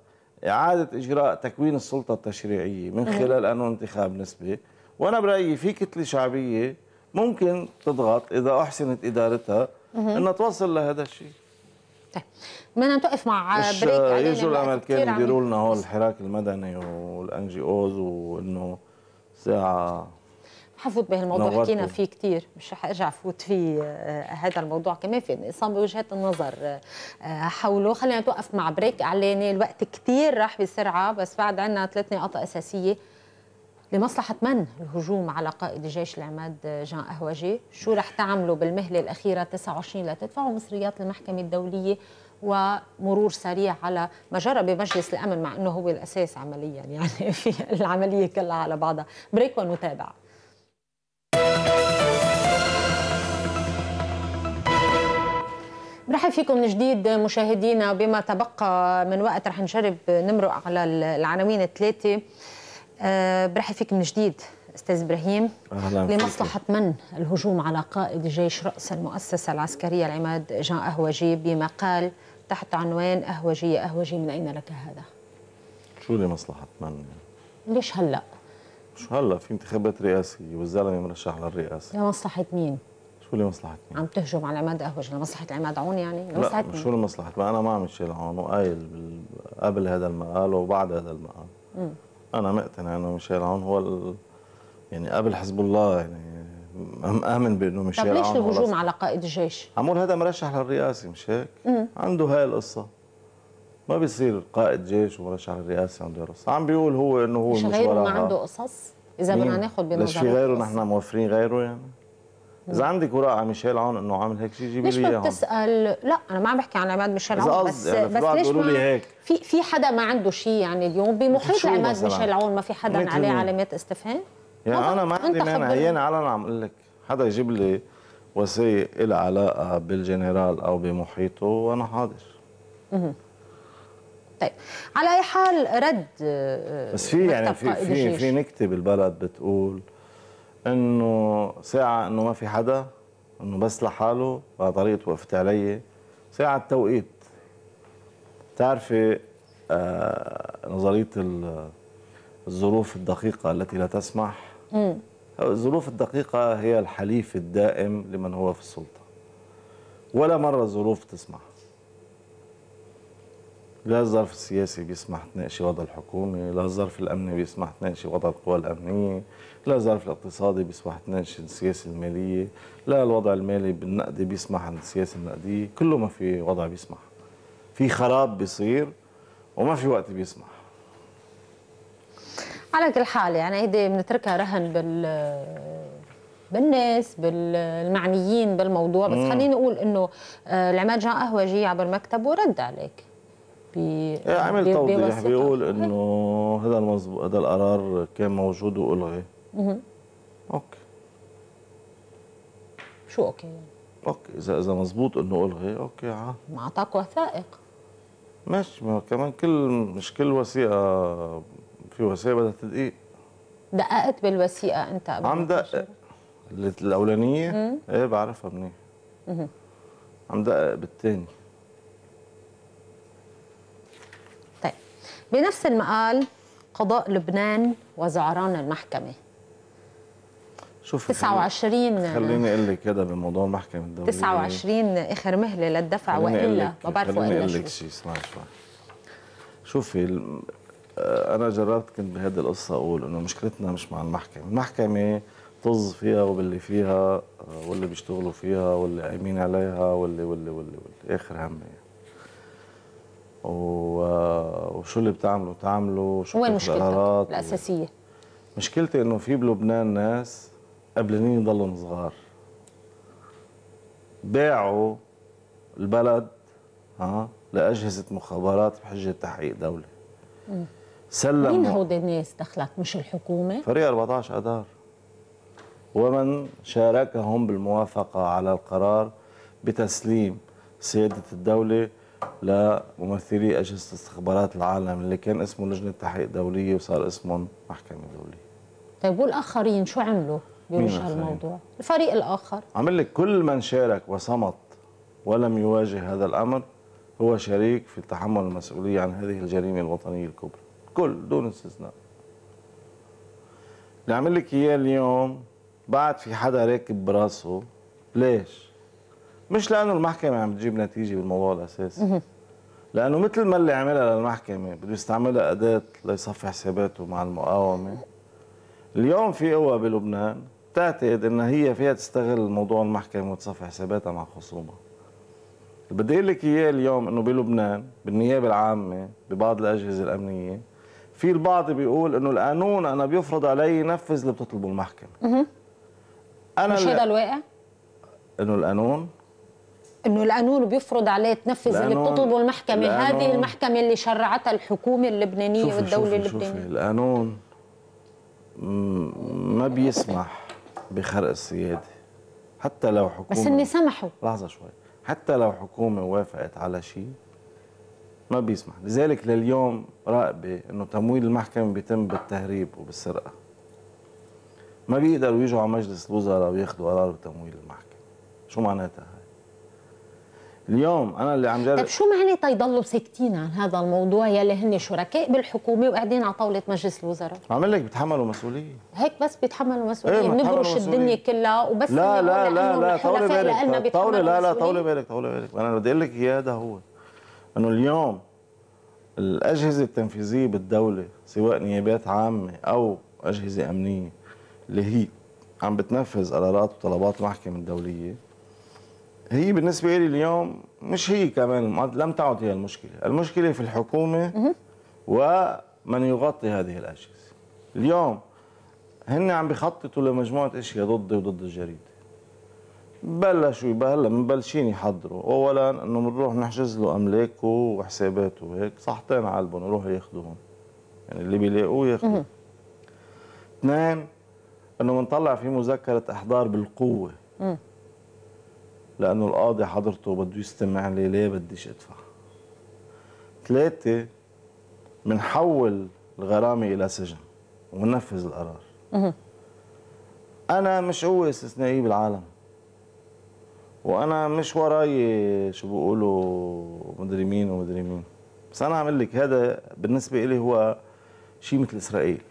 اعاده اجراء تكوين السلطه التشريعيه من خلال قانون انتخاب نسبي وانا برايي في كتله شعبيه ممكن تضغط اذا احسنت ادارتها انها توصل لهذا الشيء طيب بدنا نتوقف مع بريك يجوا الامريكان يديروا لنا هو الحراك المدني والان جي اوز وانه ساعه حفوت بهالموضوع حكينا فيه كثير مش رح ارجع فوت في آه، هذا الموضوع كمان في انقسام بوجهات النظر آه، آه، حوله خلينا نتوقف مع بريك اعلاني الوقت كثير راح بسرعه بس بعد عندنا ثلاث نقاط اساسيه لمصلحة من الهجوم على قائد الجيش العماد جان أهواجي شو رح تعملوا بالمهلة الأخيرة 29 لتدفعوا مصريات المحكمة الدولية ومرور سريع على ما جرى بمجلس الأمن مع أنه هو الأساس عمليا <laughs> يعني في العملية كلها على بعضها بريك ونتابع برحب فيكم من جديد مشاهدينا بما تبقى من وقت رح نجرب نمرق على العناوين الثلاثه أه برحب فيك من جديد استاذ ابراهيم لمصلحه من الهجوم على قائد جيش راس المؤسسه العسكريه العماد جان اهوجي بمقال تحت عنوان اهوجي اهوجي من اين لك هذا؟ شو لمصلحه من؟ ليش هلا؟ شو هلا في انتخابات رئاسيه والزلمه مرشح للرئاسه لمصلحه مين؟ شو لمصلحه مين؟ عم تهجم على عماد اهوجي لمصلحه عماد عون يعني؟ لمصلحه لا مين؟ شو لمصلحه؟ ما انا ما عم شيل عون وقايل قبل هذا المقال وبعد هذا المقال انا مقتنع يعني انه ميشيل عون هو ال... يعني قبل حزب الله يعني مآمن بانه ميشيل عون طب ليش الهجوم على قائد الجيش؟ عمول هذا مرشح للرئاسه مش هيك؟ عنده هاي القصه ما بيصير قائد جيش ومرشح للرئاسه عنده قصه عم بيقول هو انه هو مش غيره ما عنده قصص؟ اذا بدنا ناخذ بنظر ليش في غيره نحن موفرين غيره يعني؟ اذا عندك وراء على ميشيل عون انه عامل هيك شيء جيبي لي اياهم ليش ما بتسال لا انا ما عم بحكي عن عماد ميشيل عون بس يعني بس ليش ما لي هيك في في حدا ما عنده شيء يعني اليوم بمحيط عماد ميشيل عون ما في حدا عليه علامات استفهام؟ يعني انا ما عندي مانع انا عم اقول لك حدا يجيب لي وثائق لها علاقه بالجنرال او بمحيطه وانا حاضر اها طيب على اي حال رد آه، بس في يعني في في في نكته بالبلد بتقول انه ساعه انه ما في حدا انه بس لحاله على طريقه وقفت علي ساعه التوقيت تعرفي آه، نظريه الظروف الدقيقه التي لا تسمح الظروف الدقيقه هي الحليف الدائم لمن هو في السلطه ولا مره الظروف تسمح لا الظرف السياسي بيسمح تناقشي وضع الحكومه، لا الظرف الامني بيسمح تناقشي وضع القوى الامنيه لا الظرف الاقتصادي بيسمح تناقشي السياسه الماليه لا الوضع المالي بالنقدي بيسمح عن السياسه النقديه كله ما في وضع بيسمح في خراب بيصير وما في وقت بيسمح على كل حال يعني هيدي بنتركها رهن بال بالناس بالمعنيين بالموضوع بس خليني اقول انه آه، العماد جان قهوجي عبر مكتب ورد عليك بي إيه، عمل توضيح بيقول إيه. انه هذا المظبوط هذا القرار كان موجود والغي اوكي شو اوكي يعني؟ اوكي اذا اذا مظبوط انه الغي اوكي عا ما اعطاك وثائق ماشي ما كمان كل مش كل وثيقه في وثيقه بدها تدقيق دققت بالوثيقه انت قبل عم دقق الاولانيه ايه بعرفها منيح عم دقق بالثاني طيب بنفس المقال قضاء لبنان وزعران المحكمه شوف 29 خليني اقول لك كده بموضوع المحكمه الدوليه 29 اخر مهله للدفع والا ما بعرف خليني اقول لك شيء اسمعي شوي شوفي آه، انا جربت كنت بهذه القصه اقول انه مشكلتنا مش مع المحكمه، المحكمه طز فيها وباللي فيها آه، واللي بيشتغلوا فيها واللي قايمين عليها واللي واللي واللي, واللي اخر يعني. وشو اللي بتعملوا بتعملوا شو وين مشكلتك الاساسيه؟ مشكلتي انه في بلبنان ناس قبلانين يضلوا صغار باعوا البلد ها لاجهزه مخابرات بحجه تحقيق دوله سلم مين هودي الناس دخلك مش الحكومه؟ فريق 14 اذار ومن شاركهم بالموافقه على القرار بتسليم سياده الدوله لممثلي اجهزه استخبارات العالم اللي كان اسمه لجنه تحقيق دوليه وصار اسمه محكمه دوليه. طيب والاخرين شو عملوا؟ بوجه هالموضوع الفريق الآخر عمل لك كل من شارك وصمت ولم يواجه هذا الأمر هو شريك في تحمل المسؤولية عن هذه الجريمة الوطنية الكبرى كل دون استثناء اللي عمل لك إياه اليوم بعد في حدا راكب براسه ليش؟ مش لأنه المحكمة عم تجيب نتيجة بالموضوع الأساسي لأنه مثل ما اللي عملها للمحكمة بده يستعملها أداة ليصفي حساباته مع المقاومة اليوم في قوى بلبنان بتعتقد انها هي فيها تستغل موضوع المحكمه وتصفي حساباتها مع خصومها. اللي بدي اقول لك اياه اليوم انه بلبنان بالنيابه العامه ببعض الاجهزه الامنيه في البعض بيقول انه القانون انا بيفرض علي ينفذ اللي بتطلبه المحكمه انا مش هذا الواقع انه القانون انه القانون بيفرض عليه تنفذ اللي بتطلبه المحكمه هذه المحكمه اللي شرعتها الحكومه اللبنانيه والدوله اللبنانيه القانون ما بيسمح بخرق السياده حتى لو حكومه بس هن سمحوا لحظه شوي حتى لو حكومه وافقت على شيء ما بيسمح لذلك لليوم راقبه انه تمويل المحكمه بيتم بالتهريب وبالسرقه ما بيقدروا يجوا على مجلس الوزراء وياخذوا قرار بتمويل المحكمه شو معناتها اليوم انا اللي عم جرب طيب شو معنى تيضلوا ساكتين عن هذا الموضوع يلي هن شركاء بالحكومه وقاعدين على طاوله مجلس الوزراء عم لك بيتحملوا مسؤوليه هيك بس بيتحملوا مسؤوليه ايه بنبرش الدنيا كلها وبس لا لا لا لا طولي بالك طولي لا لا طولي بالك طولي بالك انا بدي اقول لك اياه ده هو انه اليوم الاجهزه التنفيذيه بالدوله سواء نيابات عامه او اجهزه امنيه اللي هي عم بتنفذ قرارات وطلبات المحكمه الدوليه هي بالنسبة لي اليوم مش هي كمان لم تعد هي المشكلة المشكلة في الحكومة ومن يغطي هذه الأجهزة اليوم هن عم بخططوا لمجموعة اشياء ضدي وضد الجريدة بلشوا هلا مبلشين يحضروا اولا انه بنروح نحجز له املاكه وحساباته وهيك صحتين على البن يروحوا ياخذوهم يعني اللي بيلاقوه ياخذوه اثنين انه بنطلع في مذكره احضار بالقوه لانه القاضي حضرته بده يستمع لي ليه بديش ادفع ثلاثه بنحول الغرامه الى سجن وننفذ القرار انا مش قوه استثنائيه بالعالم وانا مش وراي شو بيقولوا مدري مين ومدري مين بس انا عامل لك هذا بالنسبه لي هو شيء مثل اسرائيل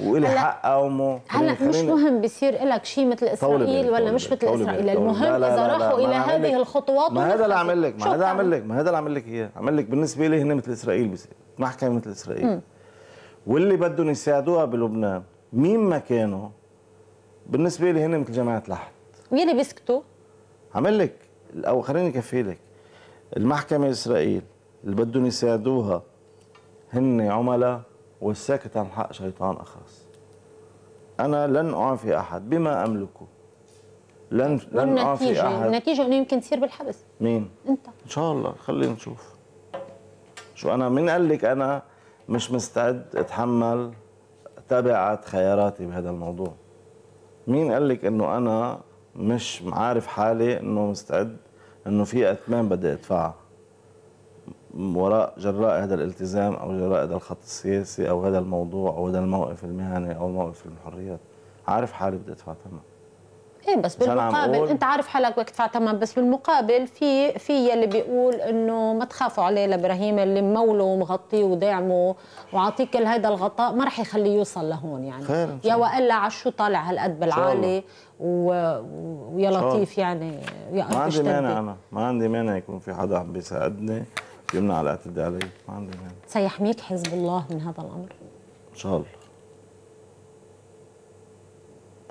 وإلي حق أمه هلا مش مهم بيصير لك شيء مثل إسرائيل ولا مش مثل إسرائيل المهم إذا راحوا إلى هذه الخطوات ما هذا اللي أعمل لك ما هذا أعمل لك ما هذا اللي أعمل لك إياه أعمل لك بالنسبة لي هن مثل إسرائيل بصير محكمة مثل إسرائيل واللي بدهم يساعدوها بلبنان مين ما كانوا بالنسبة لي هن مثل جماعة لحد يلي بيسكتوا عمل لك أو خليني لك المحكمة إسرائيل اللي بدهم يساعدوها هن عملاء والساكت عن حق شيطان أخرس أنا لن أعافي أحد بما أملكه لن لن أعافي أحد النتيجة إنه يمكن تصير بالحبس مين؟ أنت إن شاء الله خلينا نشوف شو أنا مين قال لك أنا مش مستعد أتحمل تبعت خياراتي بهذا الموضوع مين قال لك إنه أنا مش عارف حالي إنه مستعد إنه في اثمان بدي أدفعها وراء جراء هذا الالتزام او جراء هذا الخط السياسي او هذا الموضوع او هذا الموقف المهني او موقف الحريات عارف حالي بدي ادفع ثمن ايه بس بالمقابل انت عارف حالك بدك تدفع ثمن بس بالمقابل في في يلي بيقول انه ما تخافوا عليه لابراهيم اللي موله ومغطيه وداعمه وعاطيه كل هذا الغطاء ما راح يخليه يوصل لهون يعني خير يا والا عشو طالع هالقد بالعالي و... ويا لطيف يعني يا ما عندي مانع انا ما عندي مانع يكون في حدا عم بيساعدني يمنع الاعتداء علي ما عندي مانع سيحميك حزب الله من هذا الامر؟ ان شاء الله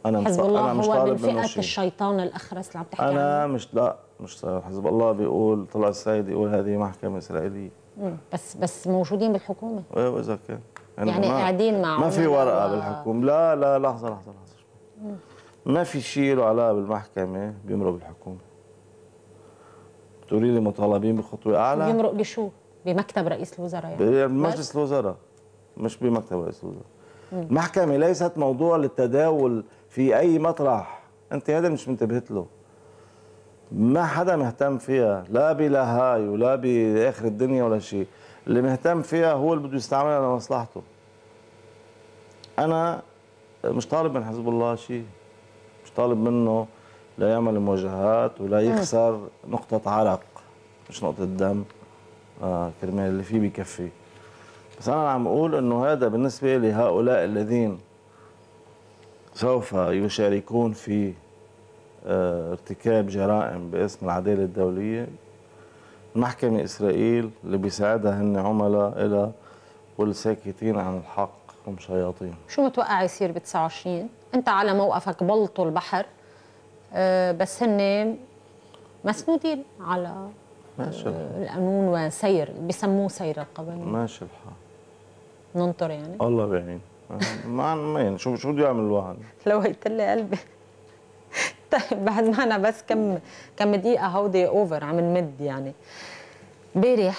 انا حزب الله أنا مش هو من فئه الشيطان الاخرس اللي عم تحكي انا عنه. مش لا مش حزب الله بيقول طلع السيد يقول هذه محكمه اسرائيليه بس بس موجودين بالحكومه ايه واذا كان يعني, يعني قاعدين مع ما في ورقه و... بالحكومه لا لا لحظه لحظه لحظه ما في شيء له علاقه بالمحكمه بيمرق بالحكومه تقولي لي مطالبين بخطوه اعلى بيمرق بشو؟ بمكتب رئيس الوزراء يعني بمجلس يعني الوزراء مش بمكتب رئيس الوزراء المحكمه ليست موضوع للتداول في اي مطرح انت هذا مش منتبهت له ما حدا مهتم فيها لا بلاهاي ولا باخر الدنيا ولا شيء اللي مهتم فيها هو اللي بده يستعملها لمصلحته انا مش طالب من حزب الله شيء مش طالب منه لا يعمل مواجهات ولا آه. يخسر نقطة عرق مش نقطة دم آه كرمال اللي فيه بكفي بس أنا عم أقول إنه هذا بالنسبة لهؤلاء الذين سوف يشاركون في آه ارتكاب جرائم باسم العدالة الدولية محكمة إسرائيل اللي بيساعدها هن عملاء إلى والساكتين عن الحق هم شياطين شو متوقع يصير ب 29 انت على موقفك بلطوا البحر آه، بس هن مسنودين على ماشي الحال آه، القانون وسير بسموه سير القوانين ماشي الحال ننطر يعني الله بعين ما ما يعني، شو شو بده يعمل الواحد لو لي قلبي <laughs> طيب بعد ما انا بس كم كم دقيقه هودي اوفر عم نمد يعني امبارح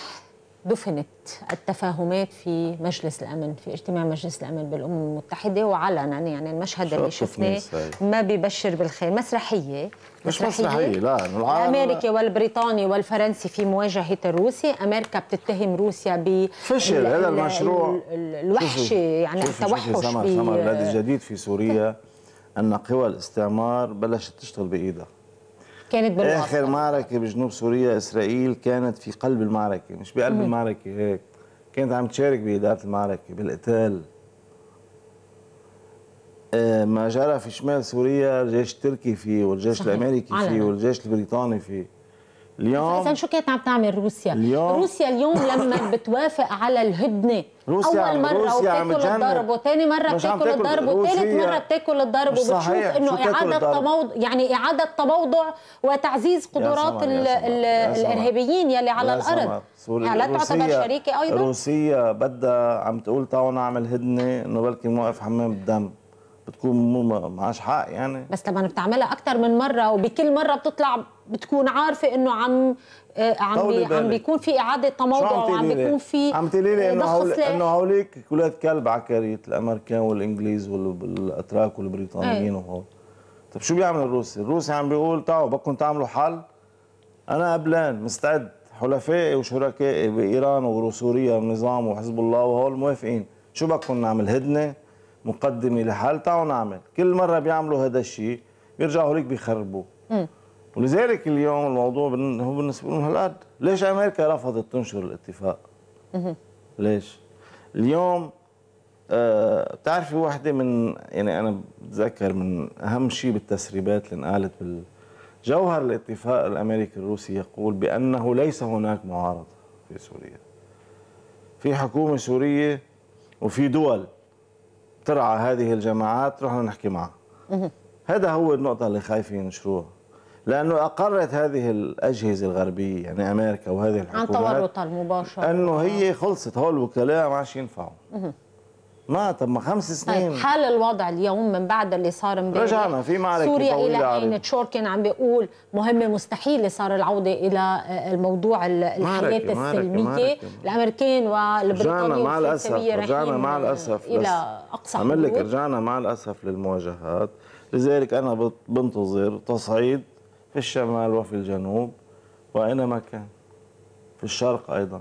دفنت التفاهمات في مجلس الامن في اجتماع مجلس الامن بالامم المتحده وعلنا يعني المشهد اللي شفناه ما ببشر بالخير مسرحيه مش مسرحيه, مسرحية لا الامريكي والبريطاني والفرنسي في مواجهه الروسي امريكا بتتهم روسيا ب فشل هذا المشروع الوحشي يعني التوحش سمر سمر الذي الجديد في سوريا ان قوى الاستعمار بلشت تشتغل بايدها كانت بالواسطه اخر معركه بجنوب سوريا اسرائيل كانت في قلب المعركه مش بقلب مم. المعركه هيك كانت عم تشارك باداره المعركه بالقتال آه، ما جرى في شمال سوريا الجيش التركي فيه والجيش صحيح. الامريكي فيه والجيش البريطاني فيه اليوم اذا شو كانت عم تعمل روسيا؟ اليوم روسيا اليوم <laughs> لما بتوافق على الهدنه روسيا اول مره روسيا وبتاكل الضرب وثاني مره بتاكل الضرب وثالث مره بتاكل الضرب وبتشوف انه اعاده تموضع يعني اعاده تموضع وتعزيز قدرات يا سمع يا سمع الارهابيين يلي على الارض يعني لا تعتبر شريكه ايضا روسيا بدها عم تقول تعالوا نعمل هدنه انه بلكي نوقف حمام الدم بتكون ما معاش حق يعني بس طبعا بتعملها اكثر من مره وبكل مره بتطلع بتكون عارفه انه عم آه، عم بي عم بيكون في اعاده تموضع وعم بيكون في عم تقولي لي آه، انه انه هوليك كلات كلب عكريت الامريكان والانجليز والاتراك والبريطانيين وهو إيه. وهول طب شو بيعمل الروسي؟ الروسي عم بيقول تعوا بدكم تعملوا حل انا قبلان مستعد حلفائي وشركائي بايران وسوريا والنظام وحزب الله وهول موافقين شو بدكم نعمل هدنه مقدمه لحال تعالوا نعمل كل مره بيعملوا هذا الشيء بيرجعوا هوليك بيخربوا ولذلك اليوم الموضوع هو بالنسبه لهم هالقد ليش امريكا رفضت تنشر الاتفاق ليش اليوم آه بتعرفي وحده من يعني انا بتذكر من اهم شيء بالتسريبات اللي انقالت بال جوهر الاتفاق الامريكي الروسي يقول بانه ليس هناك معارضه في سوريا في حكومه سوريه وفي دول ترعى هذه الجماعات رحنا نحكي معها هذا هو النقطة اللي خايفين ينشروها لأنه أقرت هذه الأجهزة الغربية يعني أمريكا وهذه الحكومات عن تورطها المباشر أنه هي خلصت هول الوكلاء ما عادش ينفعوا ما طب ما خمس طيب، سنين طيب حال الوضع اليوم من بعد اللي صار امبارح رجعنا في معركه سوريا الى أين تشوركن عم بيقول مهمه مستحيلة صار العوده الى الموضوع الحالات السلميه معركة. الامريكان والبريطانيين رجعنا مع الاسف رجعنا مع آه، الاسف الى اقصى عمل لك رجعنا مع الاسف للمواجهات لذلك انا بنتظر تصعيد في الشمال وفي الجنوب واينما كان في الشرق ايضا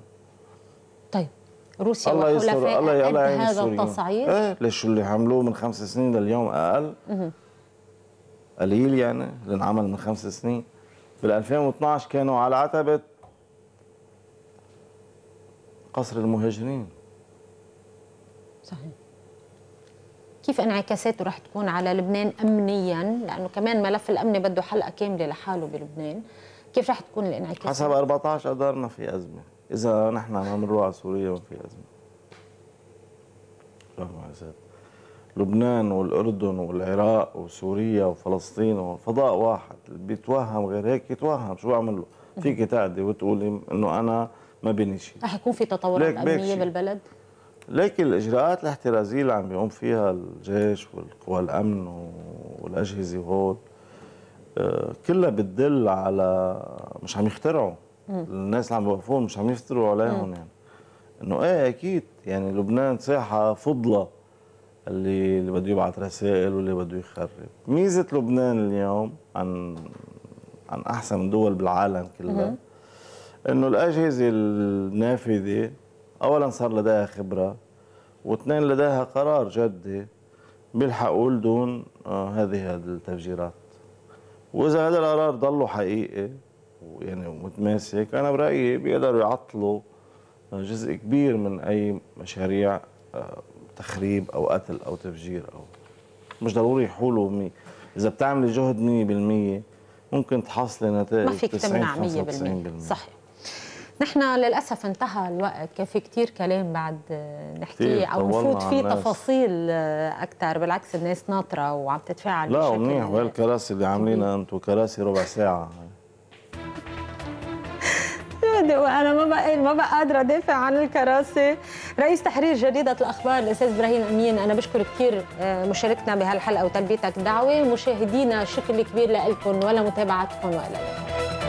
روسيا الله يستر الله الله يعين هذا التصعيد ايه ليش اللي عملوه من خمس سنين لليوم اقل قليل يعني اللي انعمل من خمس سنين بال 2012 كانوا على عتبه قصر المهاجرين صحيح كيف انعكاساته رح تكون على لبنان امنيا لانه كمان ملف الامن بده حلقه كامله لحاله بلبنان كيف رح تكون الانعكاسات حسب 14 ادارنا في ازمه اذا نحن عم نروح على سوريا ما في ازمه لبنان والاردن والعراق وسوريا وفلسطين وفضاء واحد اللي بيتوهم غير هيك يتوهم شو بعمل له فيك تعدي وتقولي انه انا ما بني شيء رح يكون في تطورات امنيه بالبلد لكن الاجراءات الاحترازيه اللي عم بيقوم فيها الجيش والقوى الامن والاجهزه هول آه، كلها بتدل على مش عم يخترعوا الناس اللي عم بوقفون مش عم يفتروا عليهم يعني انه ايه اكيد يعني لبنان ساحه فضله اللي اللي بده يبعث رسائل واللي بده يخرب ميزه لبنان اليوم عن عن احسن دول بالعالم كلها انه الاجهزه النافذه اولا صار لديها خبره واثنين لديها قرار جدي بيلحقوا دون آه، هذه التفجيرات واذا هذا القرار ضله حقيقي ويعني متماسك يعني انا برايي بيقدروا يعطلوا جزء كبير من اي مشاريع آه، تخريب او قتل او تفجير او مش ضروري يحولوا مي. اذا بتعملي جهد 100% ممكن تحصلي نتائج ما فيك تمنع 100% صحيح نحن للاسف انتهى الوقت كان في كثير كلام بعد آه، نحكيه او نفوت في تفاصيل آه، اكثر بالعكس الناس ناطره وعم تتفاعل لا منيح وهالكراسي اللي عاملينها انتم كراسي ربع ساعه صدق وانا ما بقى إيه، ما بقى قادره ادافع عن الكراسي رئيس تحرير جريده الاخبار الاستاذ ابراهيم امين انا بشكر كثير آه، مشاركتنا بهالحلقه وتلبيتك دعوه مشاهدينا شكر كبير لكم ولمتابعتكم والى